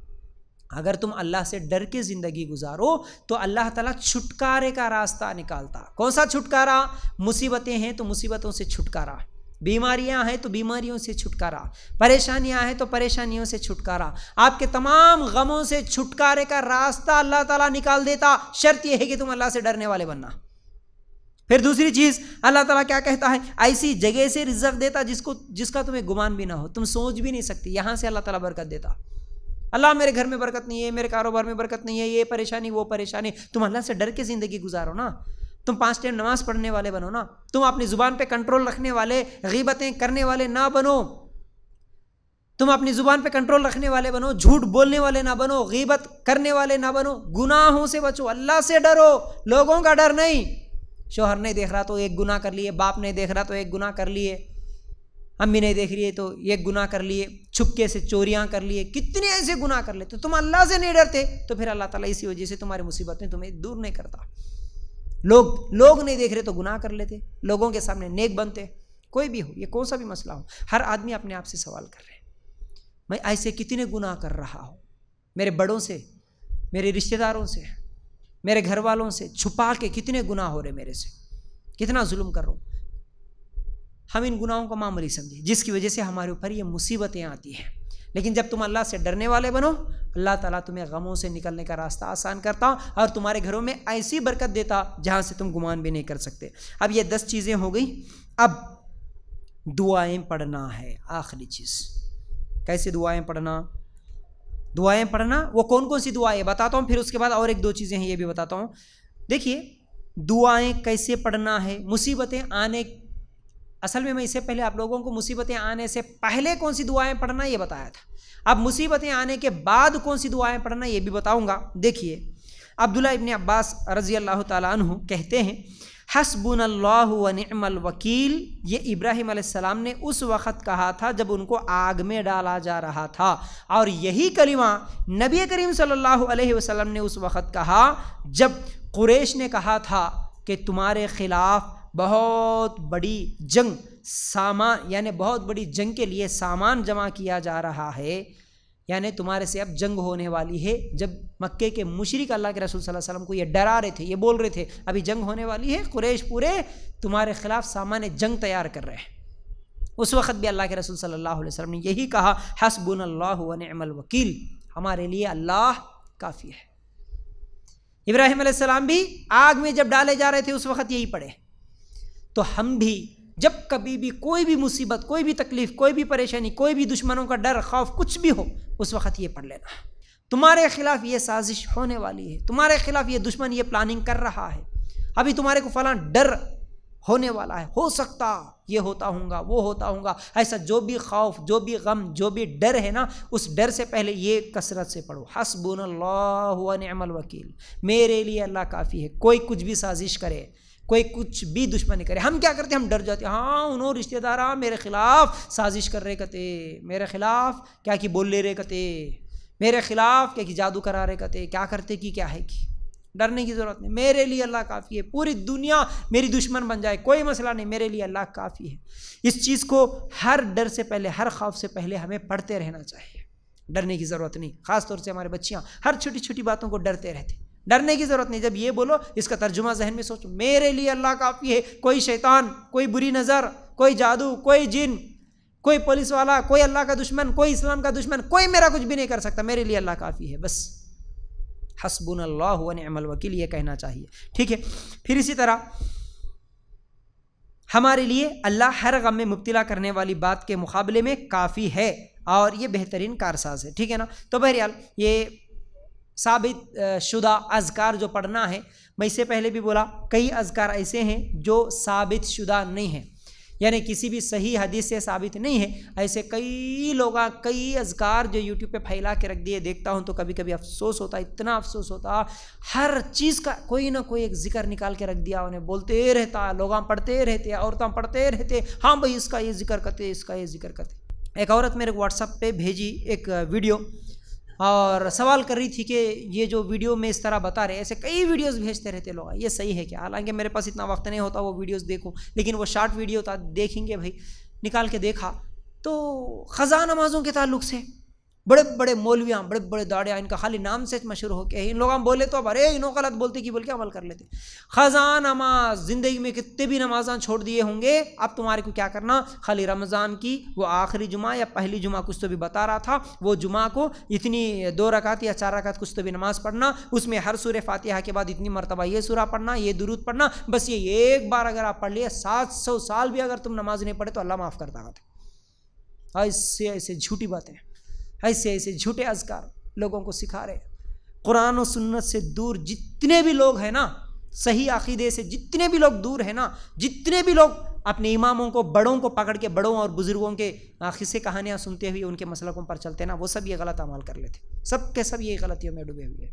अगर तुम अल्लाह से डर के ज़िंदगी गुजारो तो अल्लाह ताला छुटकारे का रास्ता निकालता कौन सा छुटकारा मुसीबतें हैं तो मुसीबतों से छुटकारा बीमारियां हैं तो बीमारियों से छुटकारा परेशानियां हैं तो परेशानियों से छुटकारा आपके तमाम गमों से छुटकारे का रास्ता अल्लाह ताला निकाल देता शर्त यह है कि तुम अल्लाह से डरने वाले बनना फिर दूसरी चीज़ अल्लाह ताला क्या कहता है ऐसी जगह से रिजर्व देता जिसको जिसका तुम्हें गुमान भी ना हो तुम सोच भी नहीं सकती यहां से अल्लाह ताला बरकत देता अल्लाह मेरे घर में बरकत नहीं है मेरे कारोबार में बरकत नहीं है ये परेशानी वो परेशानी तुम अल्लाह से डर के ज़िंदगी गुजारो ना तुम पाँच टाइम नमाज पढ़ने वाले बनो ना तुम अपनी ज़ुबान पे कंट्रोल रखने वाले गीबतें करने वाले ना बनो तुम अपनी ज़ुबान पे कंट्रोल रखने वाले बनो झूठ बोलने वाले ना बनो गीबत करने वाले ना बनो गुनाहों से बचो अल्लाह से डरो लोगों का डर नहीं शोहर नहीं देख रहा तो एक गुनाह कर लिए बाप नहीं देख रहा तो एक गुनाह कर लिए अम्मी नहीं देख रही है तो एक गुनाह कर लिए छुपके से चोरियां कर लिए कितने ऐसे गुनाह कर लेते तो तुम अल्लाह से नहीं डरते तो फिर अल्लाह ताला इसी वजह से तुम्हारी मुसीबतें तुम्हें दूर नहीं करता लोग लोग नहीं देख रहे तो गुनाह कर लेते लोगों के सामने नेक बनते कोई भी हो ये कौन सा भी मसला हो हर आदमी अपने आप से सवाल कर रहे हैं मैं ऐसे कितने गुनाह कर रहा हूँ मेरे बड़ों से मेरे रिश्तेदारों से मेरे घर वालों से छुपा के कितने गुनाह हो रहे मेरे से कितना जुल्म कर रहा हूँ हम इन गुनाहों को मामूली समझें जिसकी वजह से हमारे ऊपर ये मुसीबतें आती हैं लेकिन जब तुम अल्लाह से डरने वाले बनो अल्लाह ताला तुम्हें गमों से निकलने का रास्ता आसान करता और तुम्हारे घरों में ऐसी बरकत देता जहाँ से तुम गुमान भी नहीं कर सकते अब ये दस चीज़ें हो गई अब दुआएं पढ़ना है आखिरी चीज़ कैसे दुआएं पढ़ना दुआएं पढ़ना वो कौन कौन सी दुआएं बताता हूँ फिर उसके बाद और एक दो चीज़ें हैं ये भी बताता हूँ देखिए दुआएं कैसे पढ़ना है मुसीबतें आने असल में मैं इससे पहले आप लोगों को मुसीबतें आने से पहले कौन सी दुआएं पढ़ना ये बताया था अब मुसीबतें आने के बाद कौन सी दुआएं पढ़ना ये भी बताऊंगा देखिए अब्दुल्ला इबन अब्बास रज़ी अल्लाह तु कहते हैं हसबुन अल्लाहमल वकील ये इब्राहिम सलाम ने उस वक़्त कहा था जब उनको आग में डाला जा रहा था और यही कलिमा नबी करीम सल्लल्लाहु अलैहि वसल्लम ने उस वक़्त कहा जब कुरेश ने कहा था कि तुम्हारे ख़िलाफ़ बहुत बड़ी जंग सामान यानी बहुत बड़ी जंग के लिए सामान जमा किया जा रहा है यानि तुम्हारे से अब जंग होने वाली है जब मक्के के मुशरक अल्लाह के रसूल सल्लल्लाहु अलैहि वसल्लम को ये डरा रहे थे ये बोल रहे थे अभी जंग होने वाली है कुरैश पूरे तुम्हारे खिलाफ सामान्य जंग तैयार कर रहे हैं उस वक़्त भी अल्लाह के रसूल सल्लल्लाहु अलैहि वसल्लम ने यही कहा हसबुन अल्लाह वकील हमारे लिए अल्लाह काफ़ी है इब्राहिम सलाम भी आग में जब डाले जा रहे थे उस वक़्त यही पढ़े तो हम भी जब कभी भी कोई भी मुसीबत कोई भी तकलीफ़ कोई भी परेशानी कोई भी दुश्मनों का डर खौफ कुछ भी हो उस वक्त ये पढ़ लेना तुम्हारे खिलाफ ये साजिश होने वाली है तुम्हारे खिलाफ ये दुश्मन ये प्लानिंग कर रहा है अभी तुम्हारे को फला डर होने वाला है हो सकता ये होता होगा वो होता होगा ऐसा जो भी खौफ जो भी गम जो भी डर है ना उस डर से पहले ये कसरत से पढ़ो हसबुन अल्लाह वकील मेरे लिए अल्लाह काफ़ी है कोई कुछ भी साजिश करे कोई कुछ भी दुश्मनी करे हम क्या करते हम डर जाते हाँ उन्होंने रिश्तेदार मेरे खिलाफ साजिश कर रहे कते मेरे खिलाफ क्या कि बोल ले रहे कते मेरे खिलाफ क्या कि जादू करा रहे कते क्या करते कि क्या है कि डरने की ज़रूरत नहीं मेरे लिए अल्लाह काफ़ी है पूरी दुनिया मेरी दुश्मन बन जाए कोई मसला नहीं मेरे लिए अल्लाह काफ़ी है इस चीज़ को हर डर से पहले हर खौफ से पहले हमें पढ़ते रहना चाहिए डरने की ज़रूरत नहीं ख़ासतौर से हमारे बच्चियाँ हर छोटी छोटी बातों को डरते रहते डरने की ज़रूरत नहीं जब ये बोलो इसका तर्जुमा जहन में सोचो मेरे लिए अल्लाह काफ़ी है कोई शैतान कोई बुरी नज़र कोई जादू कोई जिन कोई पुलिस वाला कोई अल्लाह का दुश्मन कोई इस्लाम का दुश्मन कोई मेरा कुछ भी नहीं कर सकता मेरे लिए अल्लाह काफ़ी है बस हसबुन अल्लाह अमल वकील ये कहना चाहिए ठीक है फिर इसी तरह हमारे लिए अल्लाह हर गम में मुब्तला करने वाली बात के मुकाबले में काफ़ी है और ये बेहतरीन कारसाज है ठीक है ना तो बहरहाल ये साबित शुदा अजकार जो पढ़ना है मैं इससे पहले भी बोला कई अजकार ऐसे हैं जो साबित शुदा नहीं हैं यानी किसी भी सही हदीस से साबित नहीं है ऐसे कई लोग कई अजकार जो यूट्यूब पे फैला के रख दिए देखता हूँ तो कभी कभी अफसोस होता इतना अफसोस होता हर चीज़ का कोई ना कोई एक जिक्र निकाल के रख दिया उन्हें बोलते रहता लोग पढ़ते रहते औरत पढ़ते रहते हाँ भाई इसका ये जिक्र करते इसका ये जिक्र करते एक औरत मेरे व्हाट्सअप पर भेजी एक वीडियो और सवाल कर रही थी कि ये जो वीडियो में इस तरह बता रहे ऐसे कई वीडियोस भेजते रहते लोग ये सही है क्या हालांकि मेरे पास इतना वक्त नहीं होता वो वीडियोस देखो लेकिन वो शॉर्ट वीडियो था देखेंगे भाई निकाल के देखा तो ख़ज़ा नमाज़ों के ताल्लुक से बड़े बड़े मौलवियाँ बड़े बड़े दाड़ियाँ इनका खाली नाम से मशहूर हो के इन लोग हम बोले तो अब अरे इन्हों गलत बोलते कि बोल के अमल कर लेते खजान नमाज ज़िंदगी में कितने भी नमाजान छोड़ दिए होंगे अब तुम्हारे को क्या करना खाली रमज़ान की वो आखिरी जुमा या पहली जुमा कुछ तो भी बता रहा था वो जुमा को इतनी दो रकात या चार रकात कुछ तो भी नमाज़ पढ़ना उसमें हर सूर फातिहा के बाद इतनी मरतबा ये सूरा पढ़ना ये दुरुद पढ़ना बस ये एक बार अगर आप पढ़ लिए सात सौ साल भी अगर तुम नमाज नहीं पढ़े तो अल्लाह माफ़ करता था ऐसे ऐसे झूठी बातें ऐसे ऐसे झूठे अजकार लोगों को सिखा रहे कुरान और सुन्नत से दूर जितने भी लोग हैं ना सही अकीदे से जितने भी लोग दूर हैं ना जितने भी लोग अपने इमामों को बड़ों को पकड़ के बड़ों और बुज़ुर्गों के किस्से कहानियाँ सुनते हुए उनके मसलकों पर चलते ना वो सब ये गलत अमाल कर लेते सब के सब ये गलतियों में डूबे हुए हैं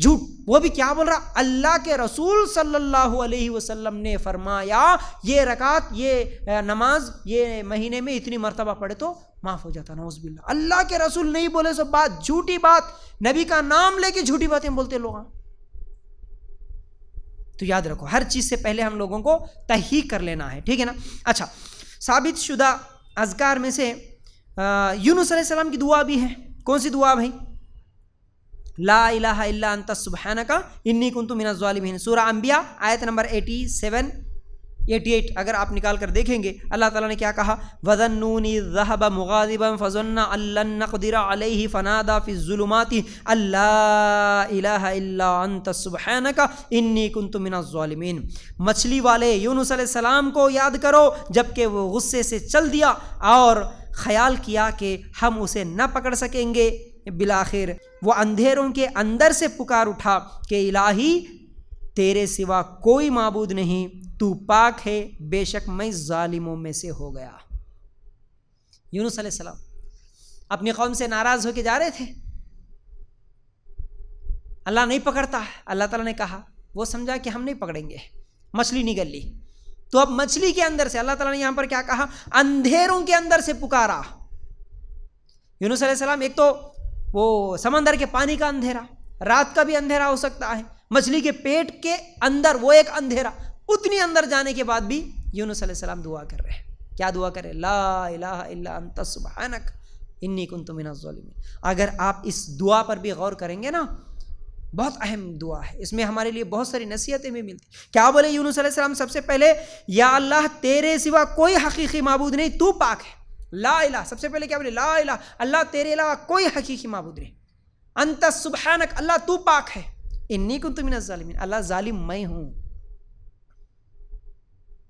झूठ वो भी क्या बोल रहा अल्लाह के रसूल सल्लल्लाहु अलैहि वसल्लम ने फरमाया ये रकात ये नमाज ये महीने में इतनी मरतबा पढ़े तो माफ़ हो जाता नौजबिल्ला अल्लाह के रसूल नहीं बोले सब बात झूठी बात नबी का नाम लेके झूठी बातें बोलते लोग तो याद रखो हर चीज़ से पहले हम लोगों को तही कर लेना है ठीक है ना अच्छा साबित शुदा अजगार में से यूनुस की दुआ भी है कौन सी दुआ भाई ला इलाहा अंत का इन्नी कुंतु मिना ालिमिन सूरा अम्बिया आयत नंबर एटी सेवन एटी एट अगर आप निकाल कर देखेंगे अल्लाह ताला ने क्या कहा वजन नूनी जहब मुगादिबन फ़जन्ना अल्लाक़दीरा अलही फ़नादा फिजुलमाती अल्लाह अंत सुबहन का इन्नी कुंत जालिमिन मछली वाले यून सलाम को याद करो जबकि वो गुस्से से चल दिया और ख़याल किया कि हम उसे न पकड़ सकेंगे बिलाखिर वो अंधेरों के अंदर से पुकार उठा कि इलाही तेरे सिवा कोई मबूद नहीं तू पाक है बेशक मैं ालिमों में से हो गया यूनुस सलाम अपनी कौम से नाराज़ होकर जा रहे थे अल्लाह नहीं पकड़ता अल्लाह ताला ने कहा वो समझा कि हम नहीं पकड़ेंगे मछली निकल ली तो अब मछली के अंदर से अल्लाह ताला ने यहाँ पर क्या कहा अंधेरों के अंदर से पुकारा यूनुस सलाम एक तो वो समंदर के पानी का अंधेरा रात का भी अंधेरा हो सकता है मछली के पेट के अंदर वो एक अंधेरा उतनी अंदर जाने के बाद भी यूनुस सलाम दुआ कर रहे हैं क्या दुआ कर रहे ला इलाहा इल्ला अंत इन्नी कुन तुम अगर आप इस दुआ पर भी गौर करेंगे ना बहुत अहम दुआ है इसमें हमारे लिए बहुत सारी नसीहतें भी मिलती क्या बोले यूनुस सबसे पहले या अल्लाह तेरे सिवा कोई हकीकी मबूद नहीं तू पाक है ला इला सबसे पहले क्या बोले ला इला अल्लाह तेरे अलावा कोई हकीकी मबूद नहीं अंत सुबहानक अल्लाह तू पाक है इन्नी कुन तुम ालिमिन अल्लाह जालिम मैं हूँ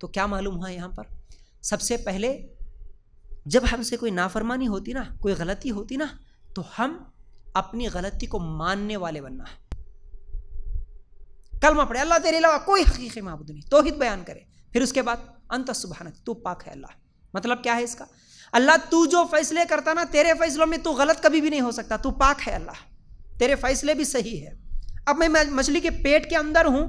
तो क्या मालूम हुआ यहाँ पर सबसे पहले जब हमसे कोई नाफरमानी होती ना कोई गलती होती ना तो हम अपनी गलती को मानने वाले बनना है कलमा पढ़े अल्लाह तेरे अलावा कोई हकीकी महबूद नहीं तोहिद बयान करे फिर उसके बाद अंत सुबहानक तू पाक है अल्लाह मतलब क्या है इसका अल्लाह तू जो फैसले करता ना तेरे फैसलों में तू गलत कभी भी नहीं हो सकता तू पाक है अल्लाह तेरे फैसले भी सही है अब मैं मछली के पेट के अंदर हूँ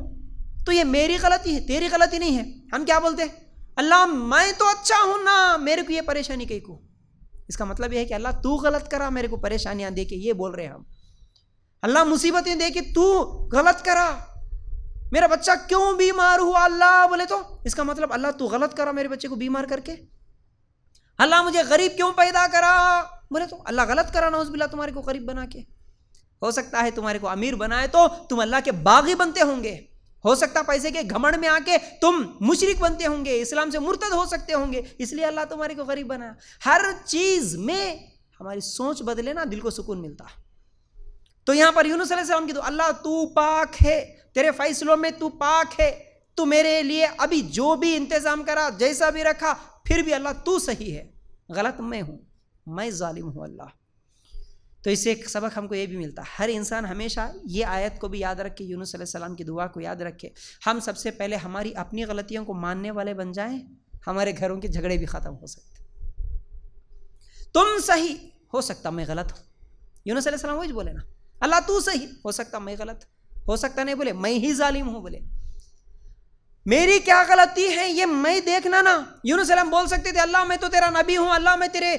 तो ये मेरी गलती है तेरी गलती नहीं है हम क्या बोलते हैं अल्लाह मैं तो अच्छा हूँ ना मेरे को ये परेशानी कहीं को इसका मतलब यह है कि अल्लाह तू गलत करा मेरे को परेशानियाँ दे के ये बोल रहे हैं हम अल्लाह मुसीबतें दे के तू गलत करा मेरा बच्चा क्यों बीमार हुआ अल्लाह बोले तो इसका मतलब अल्लाह तू गलत करा मेरे बच्चे को बीमार करके अल्लाह मुझे गरीब क्यों पैदा करा बोले तुम अल्लाह गलत करा ना बिला तुम्हारे को गरीब बना के हो सकता है तुम्हारे को अमीर बनाए तो तुम अल्लाह के बागी बनते होंगे हो सकता पैसे के घमंड में आके तुम मुशरक बनते होंगे इस्लाम से मुर्तद हो सकते होंगे इसलिए अल्लाह तुम्हारे को गरीब बनाया हर चीज़ में हमारी सोच बदले ना दिल को सुकून मिलता तो यहां पर यूनुस की तो अल्लाह तू पाक है तेरे फैसलों में तू पाक है तो मेरे लिए अभी जो भी इंतज़ाम करा जैसा भी रखा फिर भी अल्लाह तू सही है गलत मैं हूँ मैं ालिम हूँ अल्लाह तो इससे एक सबक हमको ये भी मिलता है हर इंसान हमेशा ये आयत को भी याद रखे यून सलाम की दुआ को याद रखे हम सबसे पहले हमारी अपनी गलतियों को मानने वाले बन जाएं हमारे घरों के झगड़े भी ख़त्म हो सकते तुम सही हो सकता मैं गलत हूँ यूनुस सलाम वही बोले ना अल्लाह तू सही हो सकता मैं गलत हो सकता नहीं बोले मैं ही ालिम हूँ बोले मेरी क्या गलती है ये मैं देखना ना यूनुस सलाम बोल सकते थे अल्लाह मैं तो तेरा नबी हूँ अल्लाह मैं तेरे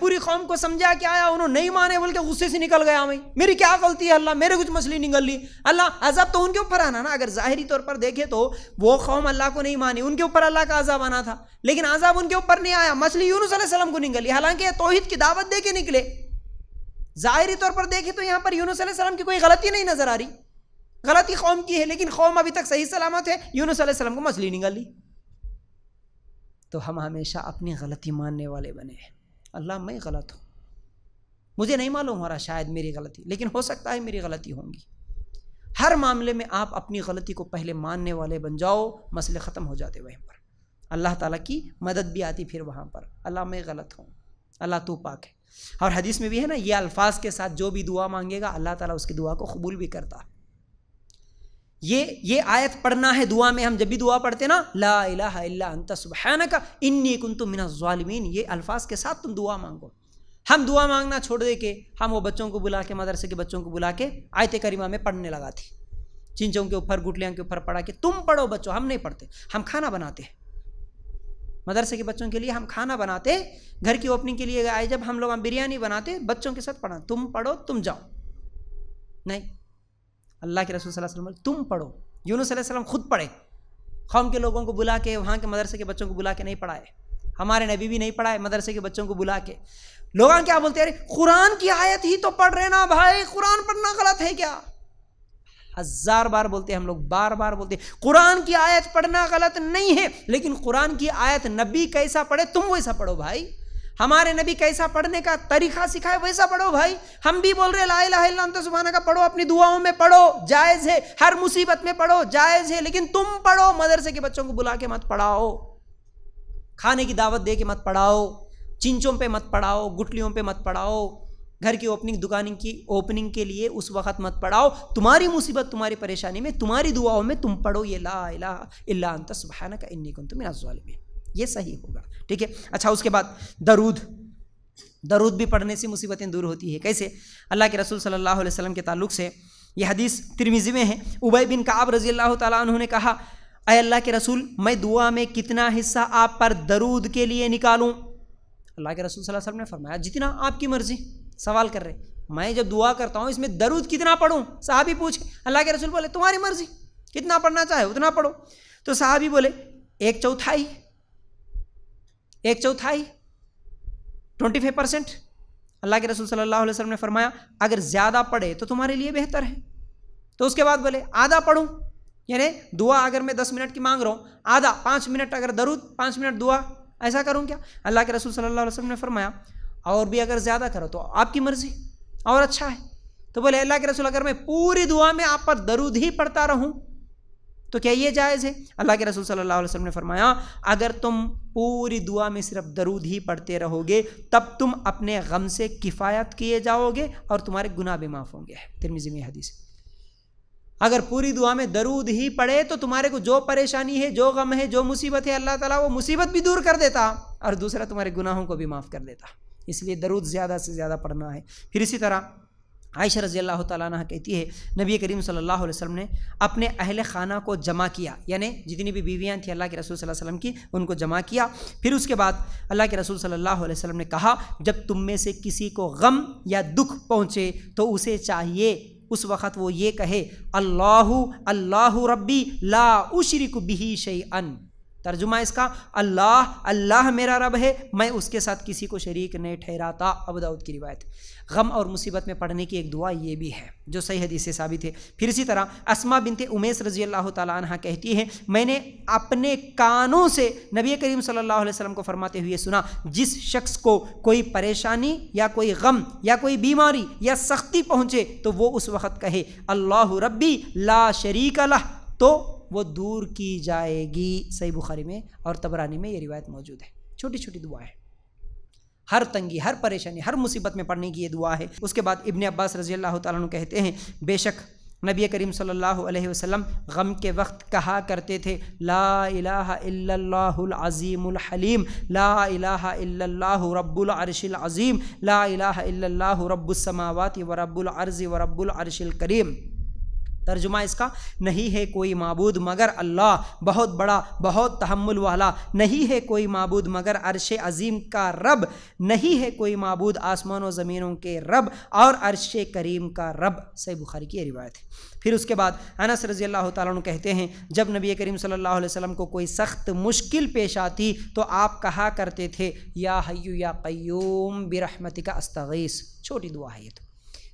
पूरी कौम को समझा के आया उन्होंने नहीं माने बोल के गुस्से से निकल गया मैं मेरी क्या गलती है अल्लाह मेरे कुछ मछली निकल ली अल्लाह अजब तो उनके ऊपर आना ना अगर ज़ाहरी तौर पर देखे तो वो कौम अल्लाह को नहीं मानी उनके ऊपर अल्लाह का अजाब आना था लेकिन अजाब उनके ऊपर नहीं आया मछली यूनुस सलाम को निकली हालांकि तोहिद की दावत दे के निकले ज़ाहरी तौर पर देखे तो यहाँ पर यूनुस सलाम की कोई गलती नहीं नज़र आ रही गलती कौम की है लेकिन कौम अभी तक सही सलामत है यूनुस सलाम को मछली निकाल ली तो हम हमेशा अपनी गलती मानने वाले बने हैं अल्लाह मैं गलत हूँ मुझे नहीं मालूम हो रहा शायद मेरी गलती लेकिन हो सकता है मेरी गलती होंगी हर मामले में आप अपनी गलती को पहले मानने वाले बन जाओ मसले ख़त्म हो जाते वहीं पर अल्लाह ताला की मदद भी आती फिर वहाँ पर अल्लाह मैं गलत हूँ अल्लाह तो पाक है और हदीस में भी है ना ये अल्फाज के साथ जो भी दुआ मांगेगा अल्लाह ताला उसकी दुआ को कबूल भी करता है ये ये आयत पढ़ना है दुआ में हम जब भी दुआ पढ़ते ना ला इलाहा इल्ला अंत सुबहान का इन्नी कुंतु मिना ालमीन ये अल्फाज के साथ तुम दुआ मांगो हम दुआ मांगना छोड़ दे के हम वो बच्चों को बुला के मदरसे के बच्चों को बुला के आयत करीमा में पढ़ने लगा थी चिंचों के ऊपर गुटलियाँ के ऊपर पढ़ा के तुम पढ़ो बच्चों हम नहीं पढ़ते हम खाना बनाते हैं मदरसे के बच्चों के लिए हम खाना बनाते घर की ओपनिंग के लिए आए जब हम लोग हम बिरयानी बनाते बच्चों के साथ पढ़ा तुम पढ़ो तुम जाओ नहीं अल्लाह के रसूल वसल्लम तुम पढ़ो यूनुस सल्लम खुद पढ़े कौम के लोगों को बुला के वहाँ के मदरसे के बच्चों को बुला के नहीं पढ़ाए हमारे नबी भी नहीं पढ़ाए मदरसे के बच्चों को बुला के लोग क्या बोलते अरे कुरान की आयत ही तो पढ़ रहे ना भाई कुरान पढ़ना गलत है क्या हज़ार बार बोलते हैं हम लोग बार बार बोलते हैं कुरान की आयत पढ़ना गलत नहीं है लेकिन कुरान की आयत नबी कैसा पढ़े तुम वैसा पढ़ो भाई हमारे नबी कैसा पढ़ने का तरीका सिखाए वैसा पढ़ो भाई हम भी बोल रहे ला लाला तो सुबहाना का पढ़ो अपनी दुआओं में पढ़ो जायज है हर मुसीबत में पढ़ो जायज है लेकिन तुम पढ़ो मदरसे के बच्चों को बुला के मत पढ़ाओ खाने की दावत दे के मत पढ़ाओ चिंचों पे मत पढ़ाओ गुटलियों पे मत पढ़ाओ घर की ओपनिंग दुकानिंग की ओपनिंग के लिए उस वक्त मत पढ़ाओ तुम्हारी मुसीबत तुम्हारी परेशानी में तुम्हारी दुआओं में तुम पढ़ो ये ला इला अंत सुबहाना का इन्नी तुम नाजुआलमीन ये सही होगा ठीक है अच्छा उसके बाद दरूद दरूद भी पढ़ने से मुसीबतें दूर होती है कैसे अल्लाह के रसूल सल्लल्लाहु अलैहि वसल्लम के ताल्लुक से यह हदीस तिरमिजी में है उबै बिन काब रजी अल्लाह तुमने कहा अय अल्लाह के रसूल मैं दुआ में कितना हिस्सा आप पर दरूद के लिए निकालूँ अल्लाह के रसूल सल्लल्लाहु अलैहि वसल्लम ने फरमाया जितना आपकी मर्ज़ी सवाल कर रहे मैं जब दुआ करता हूँ इसमें दरूद कितना पढ़ूँ साहबी पूछे अल्लाह के रसूल बोले तुम्हारी मर्ज़ी कितना पढ़ना चाहे उतना पढ़ो तो साहबी बोले एक चौथाई एक चौथाई ट्वेंटी फाइव परसेंट अल्लाह के रसूल सल्लल्लाहु अलैहि वसल्लम ने फरमाया अगर ज़्यादा पढ़े तो तुम्हारे लिए बेहतर है तो उसके बाद बोले आधा पढ़ूँ यानी दुआ अगर मैं दस मिनट की मांग रहा हूँ आधा पाँच मिनट अगर दरूद पाँच मिनट दुआ ऐसा करूँ क्या अल्लाह के रसूल सल्लल्लाहु अलैहि वसल्लम ने फरमाया और भी अगर ज़्यादा करो तो आपकी मर्ज़ी और अच्छा है तो बोले अल्लाह के रसूल अगर मैं पूरी दुआ में आप पर दरूद ही पढ़ता रहूँ तो क्या ये जायज़ है अल्लाह के रसूल सल्लल्लाहु अलैहि वसल्लम ने फरमाया अगर तुम पूरी दुआ में सिर्फ दरूद ही पढ़ते रहोगे तब तुम अपने गम से किफ़ायत किए जाओगे और तुम्हारे गुनाह भी माफ़ होंगे तिरमिजी में हदीस अगर पूरी दुआ में दरूद ही पढ़े तो तुम्हारे को जो परेशानी है जो गम है जो मुसीबत है अल्लाह ताला वो मुसीबत भी दूर कर देता और दूसरा तुम्हारे गुनाहों को भी माफ़ कर देता इसलिए दरूद ज़्यादा से ज़्यादा पढ़ना है फिर इसी तरह आयशा रज़ी अल्लाह तह कहती है नबी करीम सल्लल्लाहु अलैहि वसल्लम ने अपने अहल खाना को जमा किया यानी जितनी भी बीवियाँ थी अल्लाह के रसूल सल्लल्लाहु अलैहि वसल्लम की उनको जमा किया फिर उसके बाद अल्लाह के रसूल सल्लल्लाहु अलैहि वसल्लम ने कहा जब तुम में से किसी को गम या दुख पहुँचे तो उसे चाहिए उस वक़्त वो ये कहे अल्लाह अल्लाह रब्बी ला उशरिक बिही शई अन तर्जुमा इसका अल्लाह अल्लाह मेरा रब है मैं उसके साथ किसी को शरीक नहीं ठहराता अब दाऊद की रिवायत गम और मुसीबत में पढ़ने की एक दुआ ये भी है जो सही हदीस से साबित है फिर इसी तरह असमा बिनते उमेश रजी अल्लाह तह कहती है मैंने अपने कानों से नबी करीम सल्लल्लाहु अलैहि वसल्लम को फरमाते हुए सुना जिस शख्स को कोई परेशानी या कोई गम या कोई बीमारी या सख्ती पहुँचे तो वो उस वक़्त कहे अल्लाह रब्बी ला शरीक अल्लाह तो वो दूर की जाएगी सही बुखारी में और तबरानी में ये रिवायत मौजूद है छोटी छोटी दुआ है हर तंगी हर परेशानी हर मुसीबत में पड़ने की ये दुआ है उसके बाद इबन अब्बास रजी अल्लाह तु कहते हैं बेशक नबी करीम सल्लल्लाहु अलैहि वसल्लम गम के वक्त कहा करते थे ला इलाहा अज़ीमुल हलीम ला इलाहा इल्लल्लाहु रब्बुल अरशिल अज़ीम ला इलाहा इल्लल्लाहु रब्बुस समावाति व रब्बुल अर्ज़ि व रब्बुल अरशिल करीम तर्जुमा इसका नहीं है कोई मबूद मगर अल्लाह बहुत बड़ा बहुत तहमुल वाला नहीं है कोई मबूद मगर अरश अजीम का रब नहीं है कोई मबूद आसमानों ज़मीनों के रब और अरश करीम का रब सही बुखारी की रिवायत है फिर उसके बाद अनस रजी अल्लाह तुम कहते हैं जब नबी करीम सल्लल्लाहु अलैहि वसल्लम को कोई सख्त मुश्किल पेश आती तो आप कहा करते थे या हयू या क्यूम बिरहमती का अस्तगीस छोटी दुआ है ये तो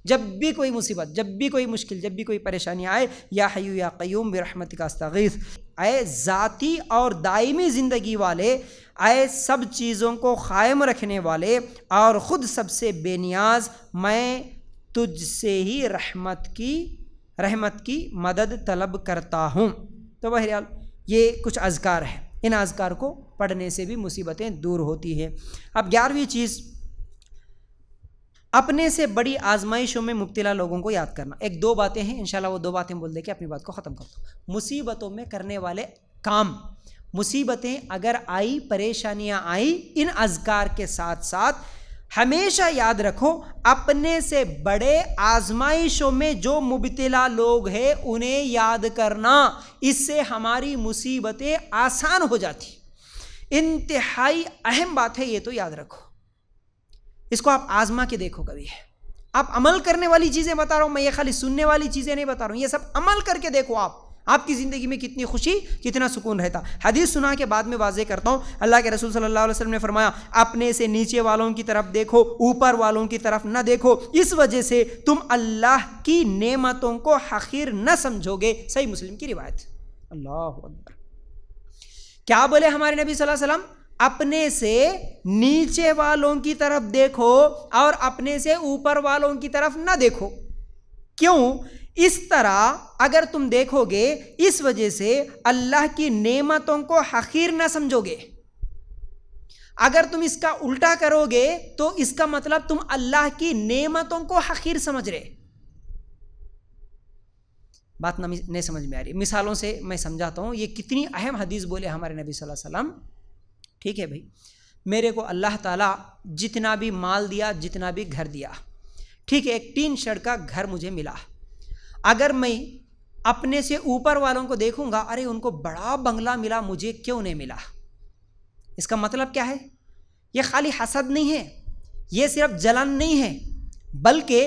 जब भी कोई मुसीबत जब भी कोई मुश्किल जब भी कोई परेशानी आए या हयू या क्यूम बरहमत का तगीस आए ज़ाती और दायमी ज़िंदगी वाले आए सब चीज़ों को कायम रखने वाले और ख़ुद सबसे बेनियाज मैं तुझसे ही रहमत की रहमत की मदद तलब करता हूँ तो बहरहाल ये कुछ अजकार हैं इन अजकार को पढ़ने से भी मुसीबतें दूर होती हैं अब ग्यारहवीं चीज़ अपने से बड़ी आजमाइशों में मुब्तला लोगों को याद करना एक दो बातें हैं इनशाला वो दो बातें बोल दे के अपनी बात को ख़त्म कर दो मुसीबतों में करने वाले काम मुसीबतें अगर आई परेशानियां आई इन अजकार के साथ साथ हमेशा याद रखो अपने से बड़े आजमाइशों में जो मुबतला लोग हैं उन्हें याद करना इससे हमारी मुसीबतें आसान हो जाती इंतहाई अहम बात है ये तो याद रखो इसको आप आजमा के देखो कभी आप अमल करने वाली चीज़ें बता रहा हूँ मैं ये खाली सुनने वाली चीज़ें नहीं बता रहा हूँ ये सब अमल करके देखो आप आपकी ज़िंदगी में कितनी खुशी कितना सुकून रहता हदीस सुना के बाद में वाजे करता हूँ अल्लाह के रसूल सल्लल्लाहु अलैहि वसल्लम ने फरमाया अपने से नीचे वालों की तरफ देखो ऊपर वालों की तरफ ना देखो इस वजह से तुम अल्लाह की नेमतों को हकीर न समझोगे सही मुस्लिम की रिवायत अल्लाह अकबर क्या बोले हमारे नबी सल्लल्लाहु अलैहि वसल्लम अपने से नीचे वालों की तरफ देखो और अपने से ऊपर वालों की तरफ ना देखो क्यों इस तरह अगर तुम देखोगे इस वजह से अल्लाह की नेमतों को हकीर ना समझोगे अगर तुम इसका उल्टा करोगे तो इसका मतलब तुम अल्लाह की नेमतों को हकीर समझ रहे बात नहीं समझ में आ रही मिसालों से मैं समझाता हूँ ये कितनी अहम हदीस बोले हमारे नबी सल्लल्लाहु अलैहि वसल्लम ठीक है भाई मेरे को अल्लाह ताला जितना भी माल दिया जितना भी घर दिया ठीक है एक टीन शेड का घर मुझे मिला अगर मैं अपने से ऊपर वालों को देखूंगा अरे उनको बड़ा बंगला मिला मुझे क्यों नहीं मिला इसका मतलब क्या है ये खाली हसद नहीं है ये सिर्फ जलन नहीं है बल्कि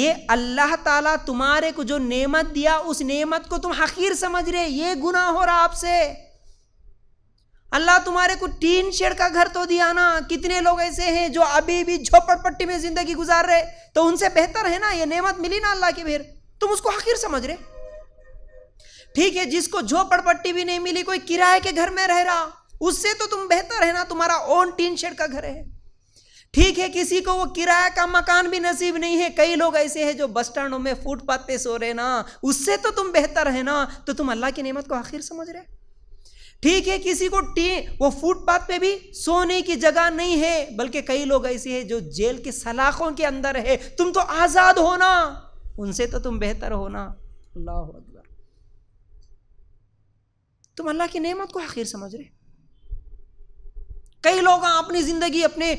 ये अल्लाह ताला तुम्हारे को जो नेमत दिया उस नेमत को तुम हकीर समझ रहे ये गुनाह हो रहा आपसे अल्लाह तुम्हारे को टीन शेड का घर तो दिया ना कितने लोग ऐसे हैं जो अभी भी झोपड़पट्टी में जिंदगी गुजार रहे तो उनसे बेहतर है ना ये नेमत मिली ना अल्लाह की फिर तुम उसको हकीर समझ रहे ठीक है जिसको झोपड़पट्टी भी नहीं मिली कोई किराए के घर में रह रहा उससे तो तुम बेहतर है ना तुम्हारा ओन टीन शेड का घर है ठीक है किसी को वो किराया का मकान भी नसीब नहीं है कई लोग ऐसे हैं जो बस स्टैंडों में फुटपाथ पे सो रहे ना उससे तो तुम बेहतर है ना तो तुम अल्लाह की नेमत को आखिर समझ रहे ठीक है किसी को टी वो फुटपाथ पे भी सोने की जगह नहीं है बल्कि कई लोग ऐसे हैं जो जेल के सलाखों के अंदर है तुम तो आज़ाद होना उनसे तो तुम बेहतर होना अल्लाह अकबर तुम अल्लाह की नेमत को आखिर समझ रहे कई लोग अपनी ज़िंदगी अपने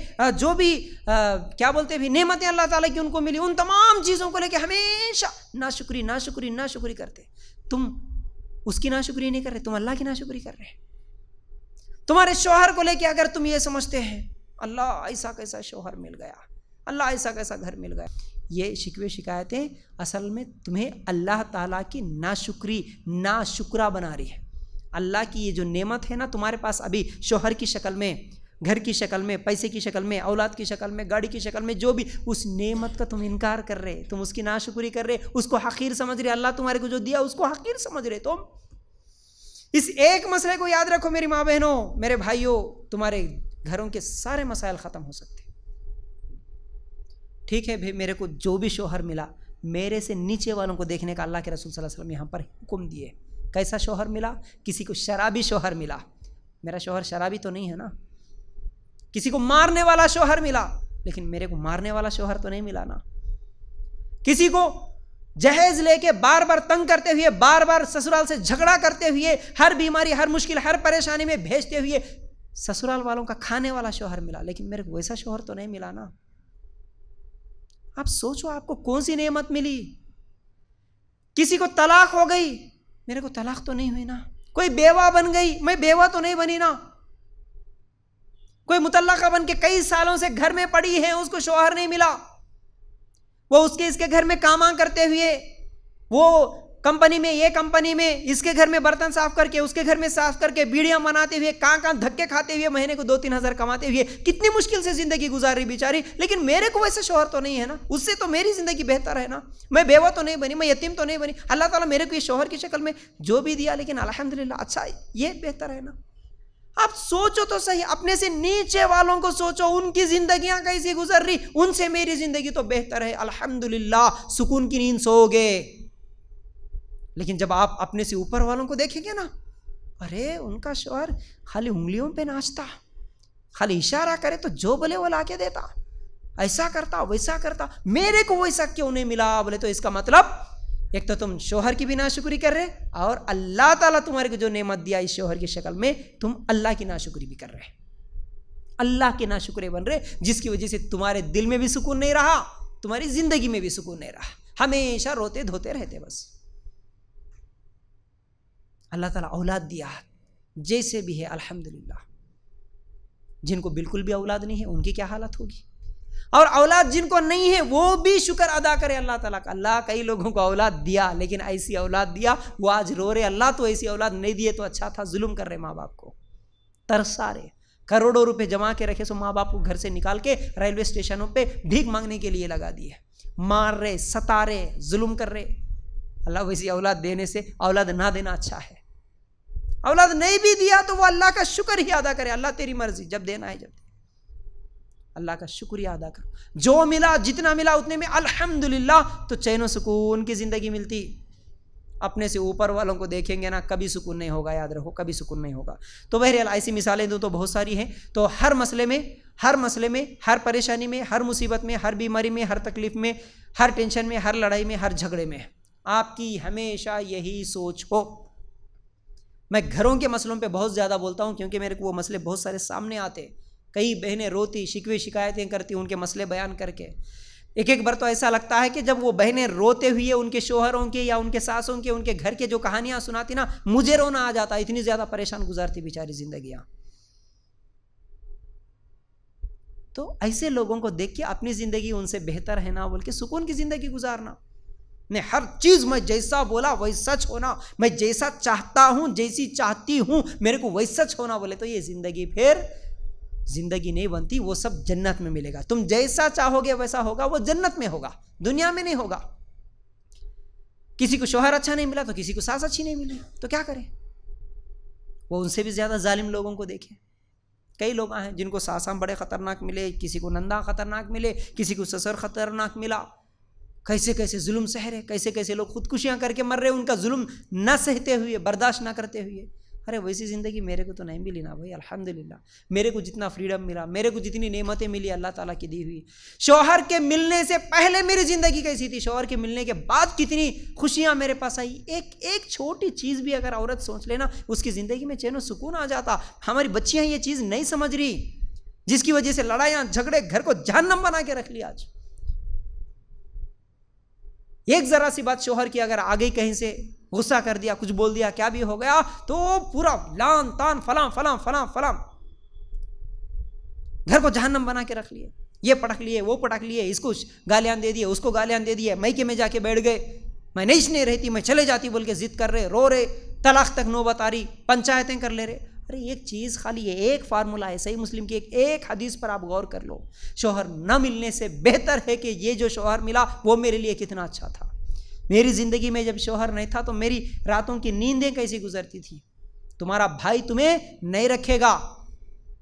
जो भी क्या बोलते भी नेमतें अल्लाह ताला की उनको मिली उन तमाम चीज़ों को लेके हमेशा ना शुक्री ना शुक्री ना शुक्री करते तुम उसकी नाशुक्री नहीं कर रहे तुम अल्लाह की नाशुक्री कर रहे तुम्हारे शोहर को लेके अगर तुम ये समझते हैं अल्लाह ऐसा कैसा शोहर मिल गया अल्लाह ऐसा कैसा घर मिल गया ये शिकवे शिकायतें असल में तुम्हें अल्लाह ताला की नाशुक्री नाशुक्रा बना रही है अल्लाह की ये जो नेमत है ना तुम्हारे पास अभी शोहर की शक्ल में घर की शक्ल में पैसे की शक्ल में औलाद की शक्ल में गाड़ी की शक्ल में जो भी उस नेमत का तुम इनकार कर रहे तुम उसकी नाशुकुरी कर रहे उसको हकीर समझ रहे अल्लाह तुम्हारे को जो दिया उसको हकीर समझ रहे तुम इस एक मसले को याद रखो मेरी माँ बहनों मेरे भाइयों तुम्हारे घरों के सारे मसाइल ख़त्म हो सकते ठीक है भाई मेरे को जो भी शोहर मिला मेरे से नीचे वालों को देखने का अल्लाह के रसूल सल्लल्लाहु अलैहि वसल्लम यहाँ पर हुक्म दिए कैसा शोहर मिला किसी को शराबी शोहर मिला मेरा शोहर शराबी तो नहीं है ना किसी को मारने वाला शोहर मिला लेकिन मेरे को मारने वाला शोहर तो नहीं मिला ना किसी को जहेज लेके बार बार तंग करते हुए बार बार ससुराल से झगड़ा करते हुए हर बीमारी हर मुश्किल हर परेशानी में भेजते हुए ससुराल वालों का खाने वाला शोहर मिला लेकिन मेरे को वैसा शोहर तो नहीं मिला ना आप सोचो आपको कौन सी नेमत मिली किसी को तलाक हो गई मेरे को तलाक तो नहीं हुई ना कोई बेवा बन गई मैं बेवा तो नहीं बनी ना कोई मुतलका बन के कई सालों से घर में पड़ी है उसको शोहर नहीं मिला वो उसके इसके घर में काम करते हुए वो कंपनी में ये कंपनी में इसके घर में बर्तन साफ करके उसके घर में साफ करके बीड़ियां मनाते हुए कहाँ कहाँ धक्के खाते हुए महीने को दो तीन हजार कमाते हुए कितनी मुश्किल से जिंदगी गुजार रही बेचारी लेकिन मेरे को वैसे शोहर तो नहीं है ना उससे तो मेरी जिंदगी बेहतर है ना मैं बेवा तो नहीं बनी मैं यतीम तो नहीं बनी अल्लाह तला मेरे को ये शोहर की शक्ल में जो भी दिया लेकिन अलहमदिल्ला अच्छा ये बेहतर है ना आप सोचो तो सही अपने से नीचे वालों को सोचो उनकी जिंदगियां कैसी गुजर रही उनसे मेरी जिंदगी तो बेहतर है अल्हम्दुलिल्लाह सुकून की नींद सो गए लेकिन जब आप अपने से ऊपर वालों को देखेंगे ना अरे उनका शोहर खाली उंगलियों पे नाचता खाली इशारा करे तो जो बोले वो ला के देता ऐसा करता वैसा करता मेरे को वैसा क्यों नहीं मिला बोले तो इसका मतलब एक तो तुम शोहर की भी नाशुक्री कर रहे और अल्लाह ताला तुम्हारे को जो नेमत दिया इस शोहर की शक्ल में तुम अल्लाह की नाशुक्री भी कर रहे अल्लाह के नाशुक्रे बन रहे जिसकी वजह से तुम्हारे दिल में भी सुकून नहीं रहा तुम्हारी ज़िंदगी में भी सुकून नहीं रहा हमेशा रोते धोते रहते बस अल्लाह ताला औलाद दिया जैसे भी है अल्हम्दुलिल्लाह जिनको बिल्कुल भी औलाद नहीं है उनकी क्या हालत होगी और औलाद जिनको नहीं है वो भी शुक्र अदा करे अल्लाह ताला का अल्लाह कई लोगों को औलाद दिया लेकिन ऐसी औलाद दिया वो आज रो रहे अल्लाह तो ऐसी औलाद नहीं दिए तो अच्छा था जुल्म कर रहे माँ बाप को तरसा रहे करोड़ों रुपए जमा के रखे सो माँ बाप को घर से निकाल के रेलवे स्टेशनों पर भीख मांगने के लिए लगा दिए मार रहे सता रहे जुल्म कर रहे अल्लाह वैसी औलाद देने से औलाद ना देना अच्छा है औलाद नहीं भी दिया तो वो अल्लाह का शुक्र ही अदा करे अल्लाह तेरी मर्जी जब देना है जब देना अल्लाह का शुक्रिया अदा करो जो मिला जितना मिला उतने में अल्हम्दुलिल्लाह तो चैन सुकून की ज़िंदगी मिलती अपने से ऊपर वालों को देखेंगे ना कभी सुकून नहीं होगा याद रखो कभी सुकून नहीं होगा तो बहरहाल ऐसी मिसालें दूँ तो बहुत सारी हैं तो हर मसले में हर मसले में हर परेशानी में हर मुसीबत में हर बीमारी में हर तकलीफ़ में हर टेंशन में हर लड़ाई में हर झगड़े में आपकी हमेशा यही सोच हो मैं घरों के मसलों पे बहुत ज़्यादा बोलता हूँ क्योंकि मेरे को वो मसले बहुत सारे सामने आते हैं कई बहनें रोती शिकवे शिकायतें करती उनके मसले बयान करके एक एक बार तो ऐसा लगता है कि जब वो बहनें रोते हुए उनके शोहरों के या उनके सासों के उनके घर के जो कहानियां सुनाती ना मुझे रोना आ जाता इतनी ज़्यादा परेशान गुजारती बेचारी जिंदगियाँ तो ऐसे लोगों को देख के अपनी ज़िंदगी उनसे बेहतर है ना बोल के सुकून की ज़िंदगी गुजारना ने हर चीज़ मैं जैसा बोला सच होना मैं जैसा चाहता हूँ जैसी चाहती हूँ मेरे को सच होना बोले तो ये ज़िंदगी फिर ज़िंदगी नहीं बनती वो सब जन्नत में मिलेगा तुम जैसा चाहोगे वैसा होगा वो जन्नत में होगा दुनिया में नहीं होगा किसी को शोहर अच्छा नहीं मिला तो किसी को सास अच्छी नहीं मिली तो क्या करें वो उनसे भी ज़्यादा जालिम लोगों को देखें कई लोग हैं जिनको सासाम बड़े ख़तरनाक मिले किसी को नंदा ख़तरनाक मिले किसी को ससुर ख़तरनाक मिला कैसे कैसे जुल्म सह रहे कैसे कैसे लोग खुदकुशियाँ करके मर रहे उनका जुल्म न सहते हुए बर्दाश्त ना करते हुए अरे वैसी ज़िंदगी मेरे को तो नहीं मिली ना भाई अल्हम्दुलिल्लाह मेरे को जितना फ्रीडम मिला मेरे को जितनी नेमतें मिली अल्लाह ताला की दी हुई शोहर के मिलने से पहले मेरी ज़िंदगी कैसी थी शोहर के मिलने के बाद कितनी खुशियाँ मेरे पास आई एक एक छोटी चीज़ भी अगर औरत सोच लेना उसकी ज़िंदगी में चैन सुकून आ जाता हमारी बच्चियाँ ये चीज़ नहीं समझ रही जिसकी वजह से लड़ाइयाँ झगड़े घर को जहन्नम बना के रख लिया आज एक ज़रा सी बात शोहर की अगर आ गई कहीं से गुस्सा कर दिया कुछ बोल दिया क्या भी हो गया तो पूरा लान तान फलाम फलाम फलाम फलाम घर को जहन्नम बना के रख लिए ये पटक लिए वो पटक लिए इसको गालियान दे दिए उसको गालियान दे दिए मैके में जाके बैठ गए मैं नहीं रहती मैं चले जाती बोल के जिद कर रहे रो रहे तलाक तक नौबत आ रही पंचायतें कर ले रहे अरे एक चीज़ खाली है एक फार्मूला है सही मुस्लिम की एक एक हदीस पर आप गौर कर लो शोहर न मिलने से बेहतर है कि ये जो शोहर मिला वो मेरे लिए कितना अच्छा था मेरी ज़िंदगी में जब शोहर नहीं था तो मेरी रातों की नींदें कैसी गुजरती थी तुम्हारा भाई तुम्हें नहीं रखेगा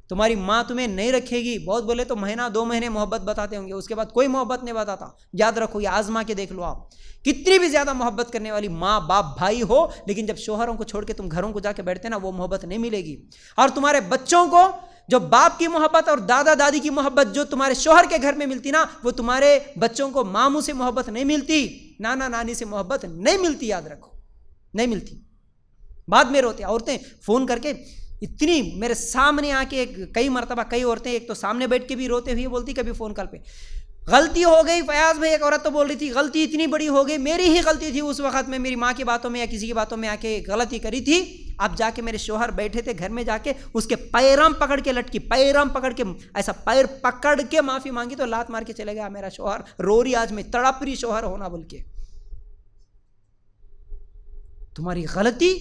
तुम्हारी माँ तुम्हें नहीं रखेगी बहुत बोले तो महीना दो महीने मोहब्बत बताते होंगे उसके बाद कोई मोहब्बत नहीं बताता याद रखो ये आजमा के देख लो आप कितनी भी ज़्यादा मोहब्बत करने वाली माँ बाप भाई हो लेकिन जब शोहरों को छोड़ के तुम घरों को जाके बैठते ना वो मोहब्बत नहीं मिलेगी और तुम्हारे बच्चों को जो बाप की मोहब्बत और दादा दादी की मोहब्बत जो तुम्हारे शोहर के घर में मिलती ना वो तुम्हारे बच्चों को मामू से मोहब्बत नहीं मिलती नाना नानी से मोहब्बत नहीं मिलती याद रखो नहीं मिलती बाद में रोते औरतें फ़ोन करके इतनी मेरे सामने आके एक कई मरतबा कई औरतें एक तो सामने बैठ के भी रोते हुए बोलती कभी फ़ोन कॉल पे गलती हो गई फयाज भाई एक औरत तो बोल रही थी गलती इतनी बड़ी हो गई मेरी ही गलती थी उस वक्त में मेरी माँ की बातों में या किसी की बातों में आके गलती करी थी अब जाके मेरे शोहर बैठे थे घर में जाके उसके पैराम पकड़ के लटकी पैराम पकड़ के ऐसा पैर पकड़ के माफ़ी मांगी तो लात मार के चले गया मेरा शोहर रो रही आज में तड़प रही शोहर होना बोल के तुम्हारी गलती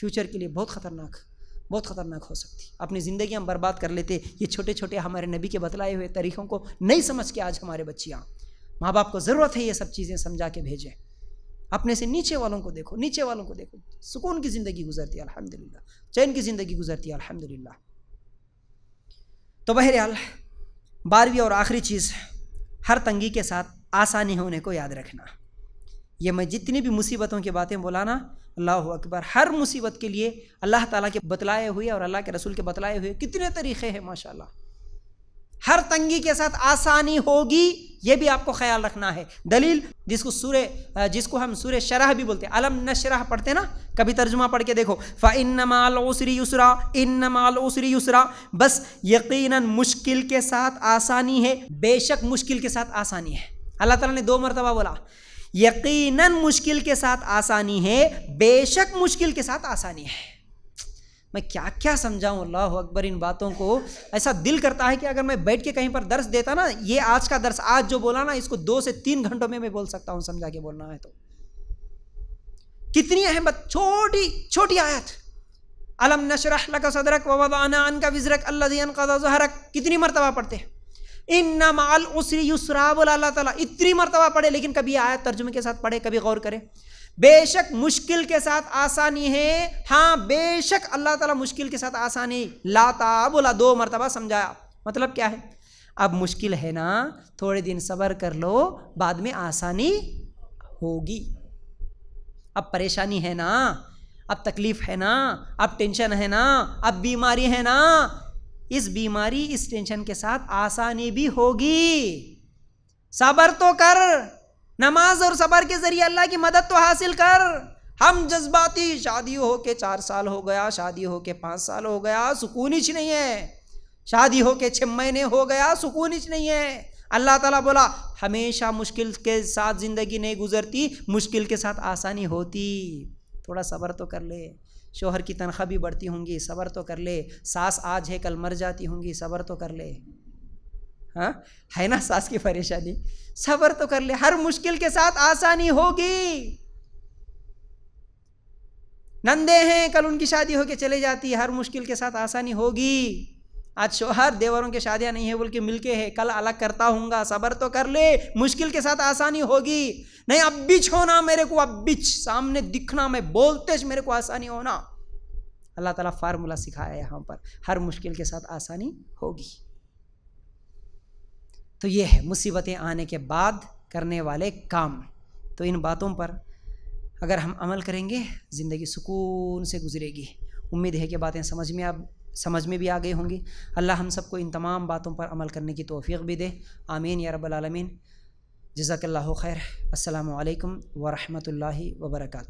फ्यूचर के लिए बहुत खतरनाक बहुत ख़तरनाक हो सकती अपनी ज़िंदगी हम बर्बाद कर लेते ये छोटे छोटे हमारे नबी के बतलाए हुए तरीक़ों को नहीं समझ के आज हमारे बच्चियाँ माँ बाप को ज़रूरत है ये सब चीज़ें समझा के भेजें अपने से नीचे वालों को देखो नीचे वालों को देखो सुकून की ज़िंदगी गुजरती है अलहमदिल्ला चैन की ज़िंदगी गुजरती है अलहमदिल्ला तो बहरहाल बारहवीं और आखिरी चीज़ हर तंगी के साथ आसानी होने को याद रखना ये मैं जितनी भी मुसीबतों की बातें बोला ना अल्लाह अकबर हर मुसीबत के लिए अल्लाह ताला के बतलाए हुए और अल्लाह के रसूल के बतलाए हुए कितने तरीक़े हैं माशाल्लाह हर तंगी के साथ आसानी होगी ये भी आपको ख्याल रखना है दलील जिसको सूर्य जिसको हम सूर्य शराह भी बोलते हैं अलम नशराह पढ़ते ना कभी तर्जुमा पढ़ के देखो फ़ा इन माल उसरी युसरा इन माल उसरी युसरा बस यकीनन मुश्किल के साथ आसानी है बेशक मुश्किल के साथ आसानी है अल्लाह ताला ने दो मरतबा बोला यकीनन मुश्किल के साथ आसानी है बेशक मुश्किल के साथ आसानी है मैं क्या क्या समझाऊँ अल्लाह अकबर इन बातों को ऐसा दिल करता है कि अगर मैं बैठ के कहीं पर दर्श देता ना ये आज का दर्श आज जो बोला ना इसको दो से तीन घंटों में मैं बोल सकता हूँ समझा के बोलना है तो कितनी अहम बात छोटी छोटी आयत अलम नशरक सदरक वदाना अन का विजरक अल्लाहरक कितनी मरतबा पढ़ते हैं इन नमाल उसरी युसरा बोला तला इतनी मरतबा पढ़े लेकिन कभी आया तर्जुमे के साथ पढ़े कभी गौर करें बेशक मुश्किल के साथ आसानी है हाँ बेशक अल्लाह ताला मुश्किल के साथ आसानी लाता बोला दो मरतबा समझाया मतलब क्या है अब मुश्किल है ना थोड़े दिन सब्र कर लो बाद में आसानी होगी अब परेशानी है ना अब तकलीफ़ है ना अब टेंशन है ना अब बीमारी है ना इस बीमारी इस टेंशन के साथ आसानी भी होगी सबर तो कर नमाज और सबर के जरिए अल्लाह की मदद तो हासिल कर हम जज्बाती शादी हो के चार साल हो गया शादी हो के पाँच साल हो गया सुकून ही नहीं है शादी हो के छः महीने हो गया सुकून ही नहीं है अल्लाह ताला बोला हमेशा मुश्किल के साथ ज़िंदगी नहीं गुजरती मुश्किल के साथ आसानी होती थोड़ा सब्र तो कर ले शोहर की तनख्वाह भी बढ़ती होंगी सब्र तो कर ले सास आज है कल मर जाती होंगी सब्र तो कर ले हाँ है ना सास की परेशानी सब्र तो कर ले हर मुश्किल के साथ आसानी होगी नंदे हैं कल उनकी शादी होके चले जाती है हर मुश्किल के साथ आसानी होगी आज शोहर देवरों की शादियाँ नहीं है बोल के मिलके है कल अलग करता हूँगा सबर तो कर ले मुश्किल के साथ आसानी होगी नहीं अब बिच होना मेरे को अब बिच सामने दिखना मैं बोलते मेरे को आसानी होना अल्लाह ताला फार्मूला सिखाया यहाँ पर हर मुश्किल के साथ आसानी होगी तो ये है मुसीबतें आने के बाद करने वाले काम तो इन बातों पर अगर हम अमल करेंगे ज़िंदगी सुकून से गुजरेगी उम्मीद है कि बातें समझ में अब समझ में भी आ गए होंगे अल्लाह हम सबको इन तमाम बातों पर अमल करने की तोफ़ी भी दे आमीन या रबालमीन जजाकल्ला खैर अल्लाम वरहमल वर्का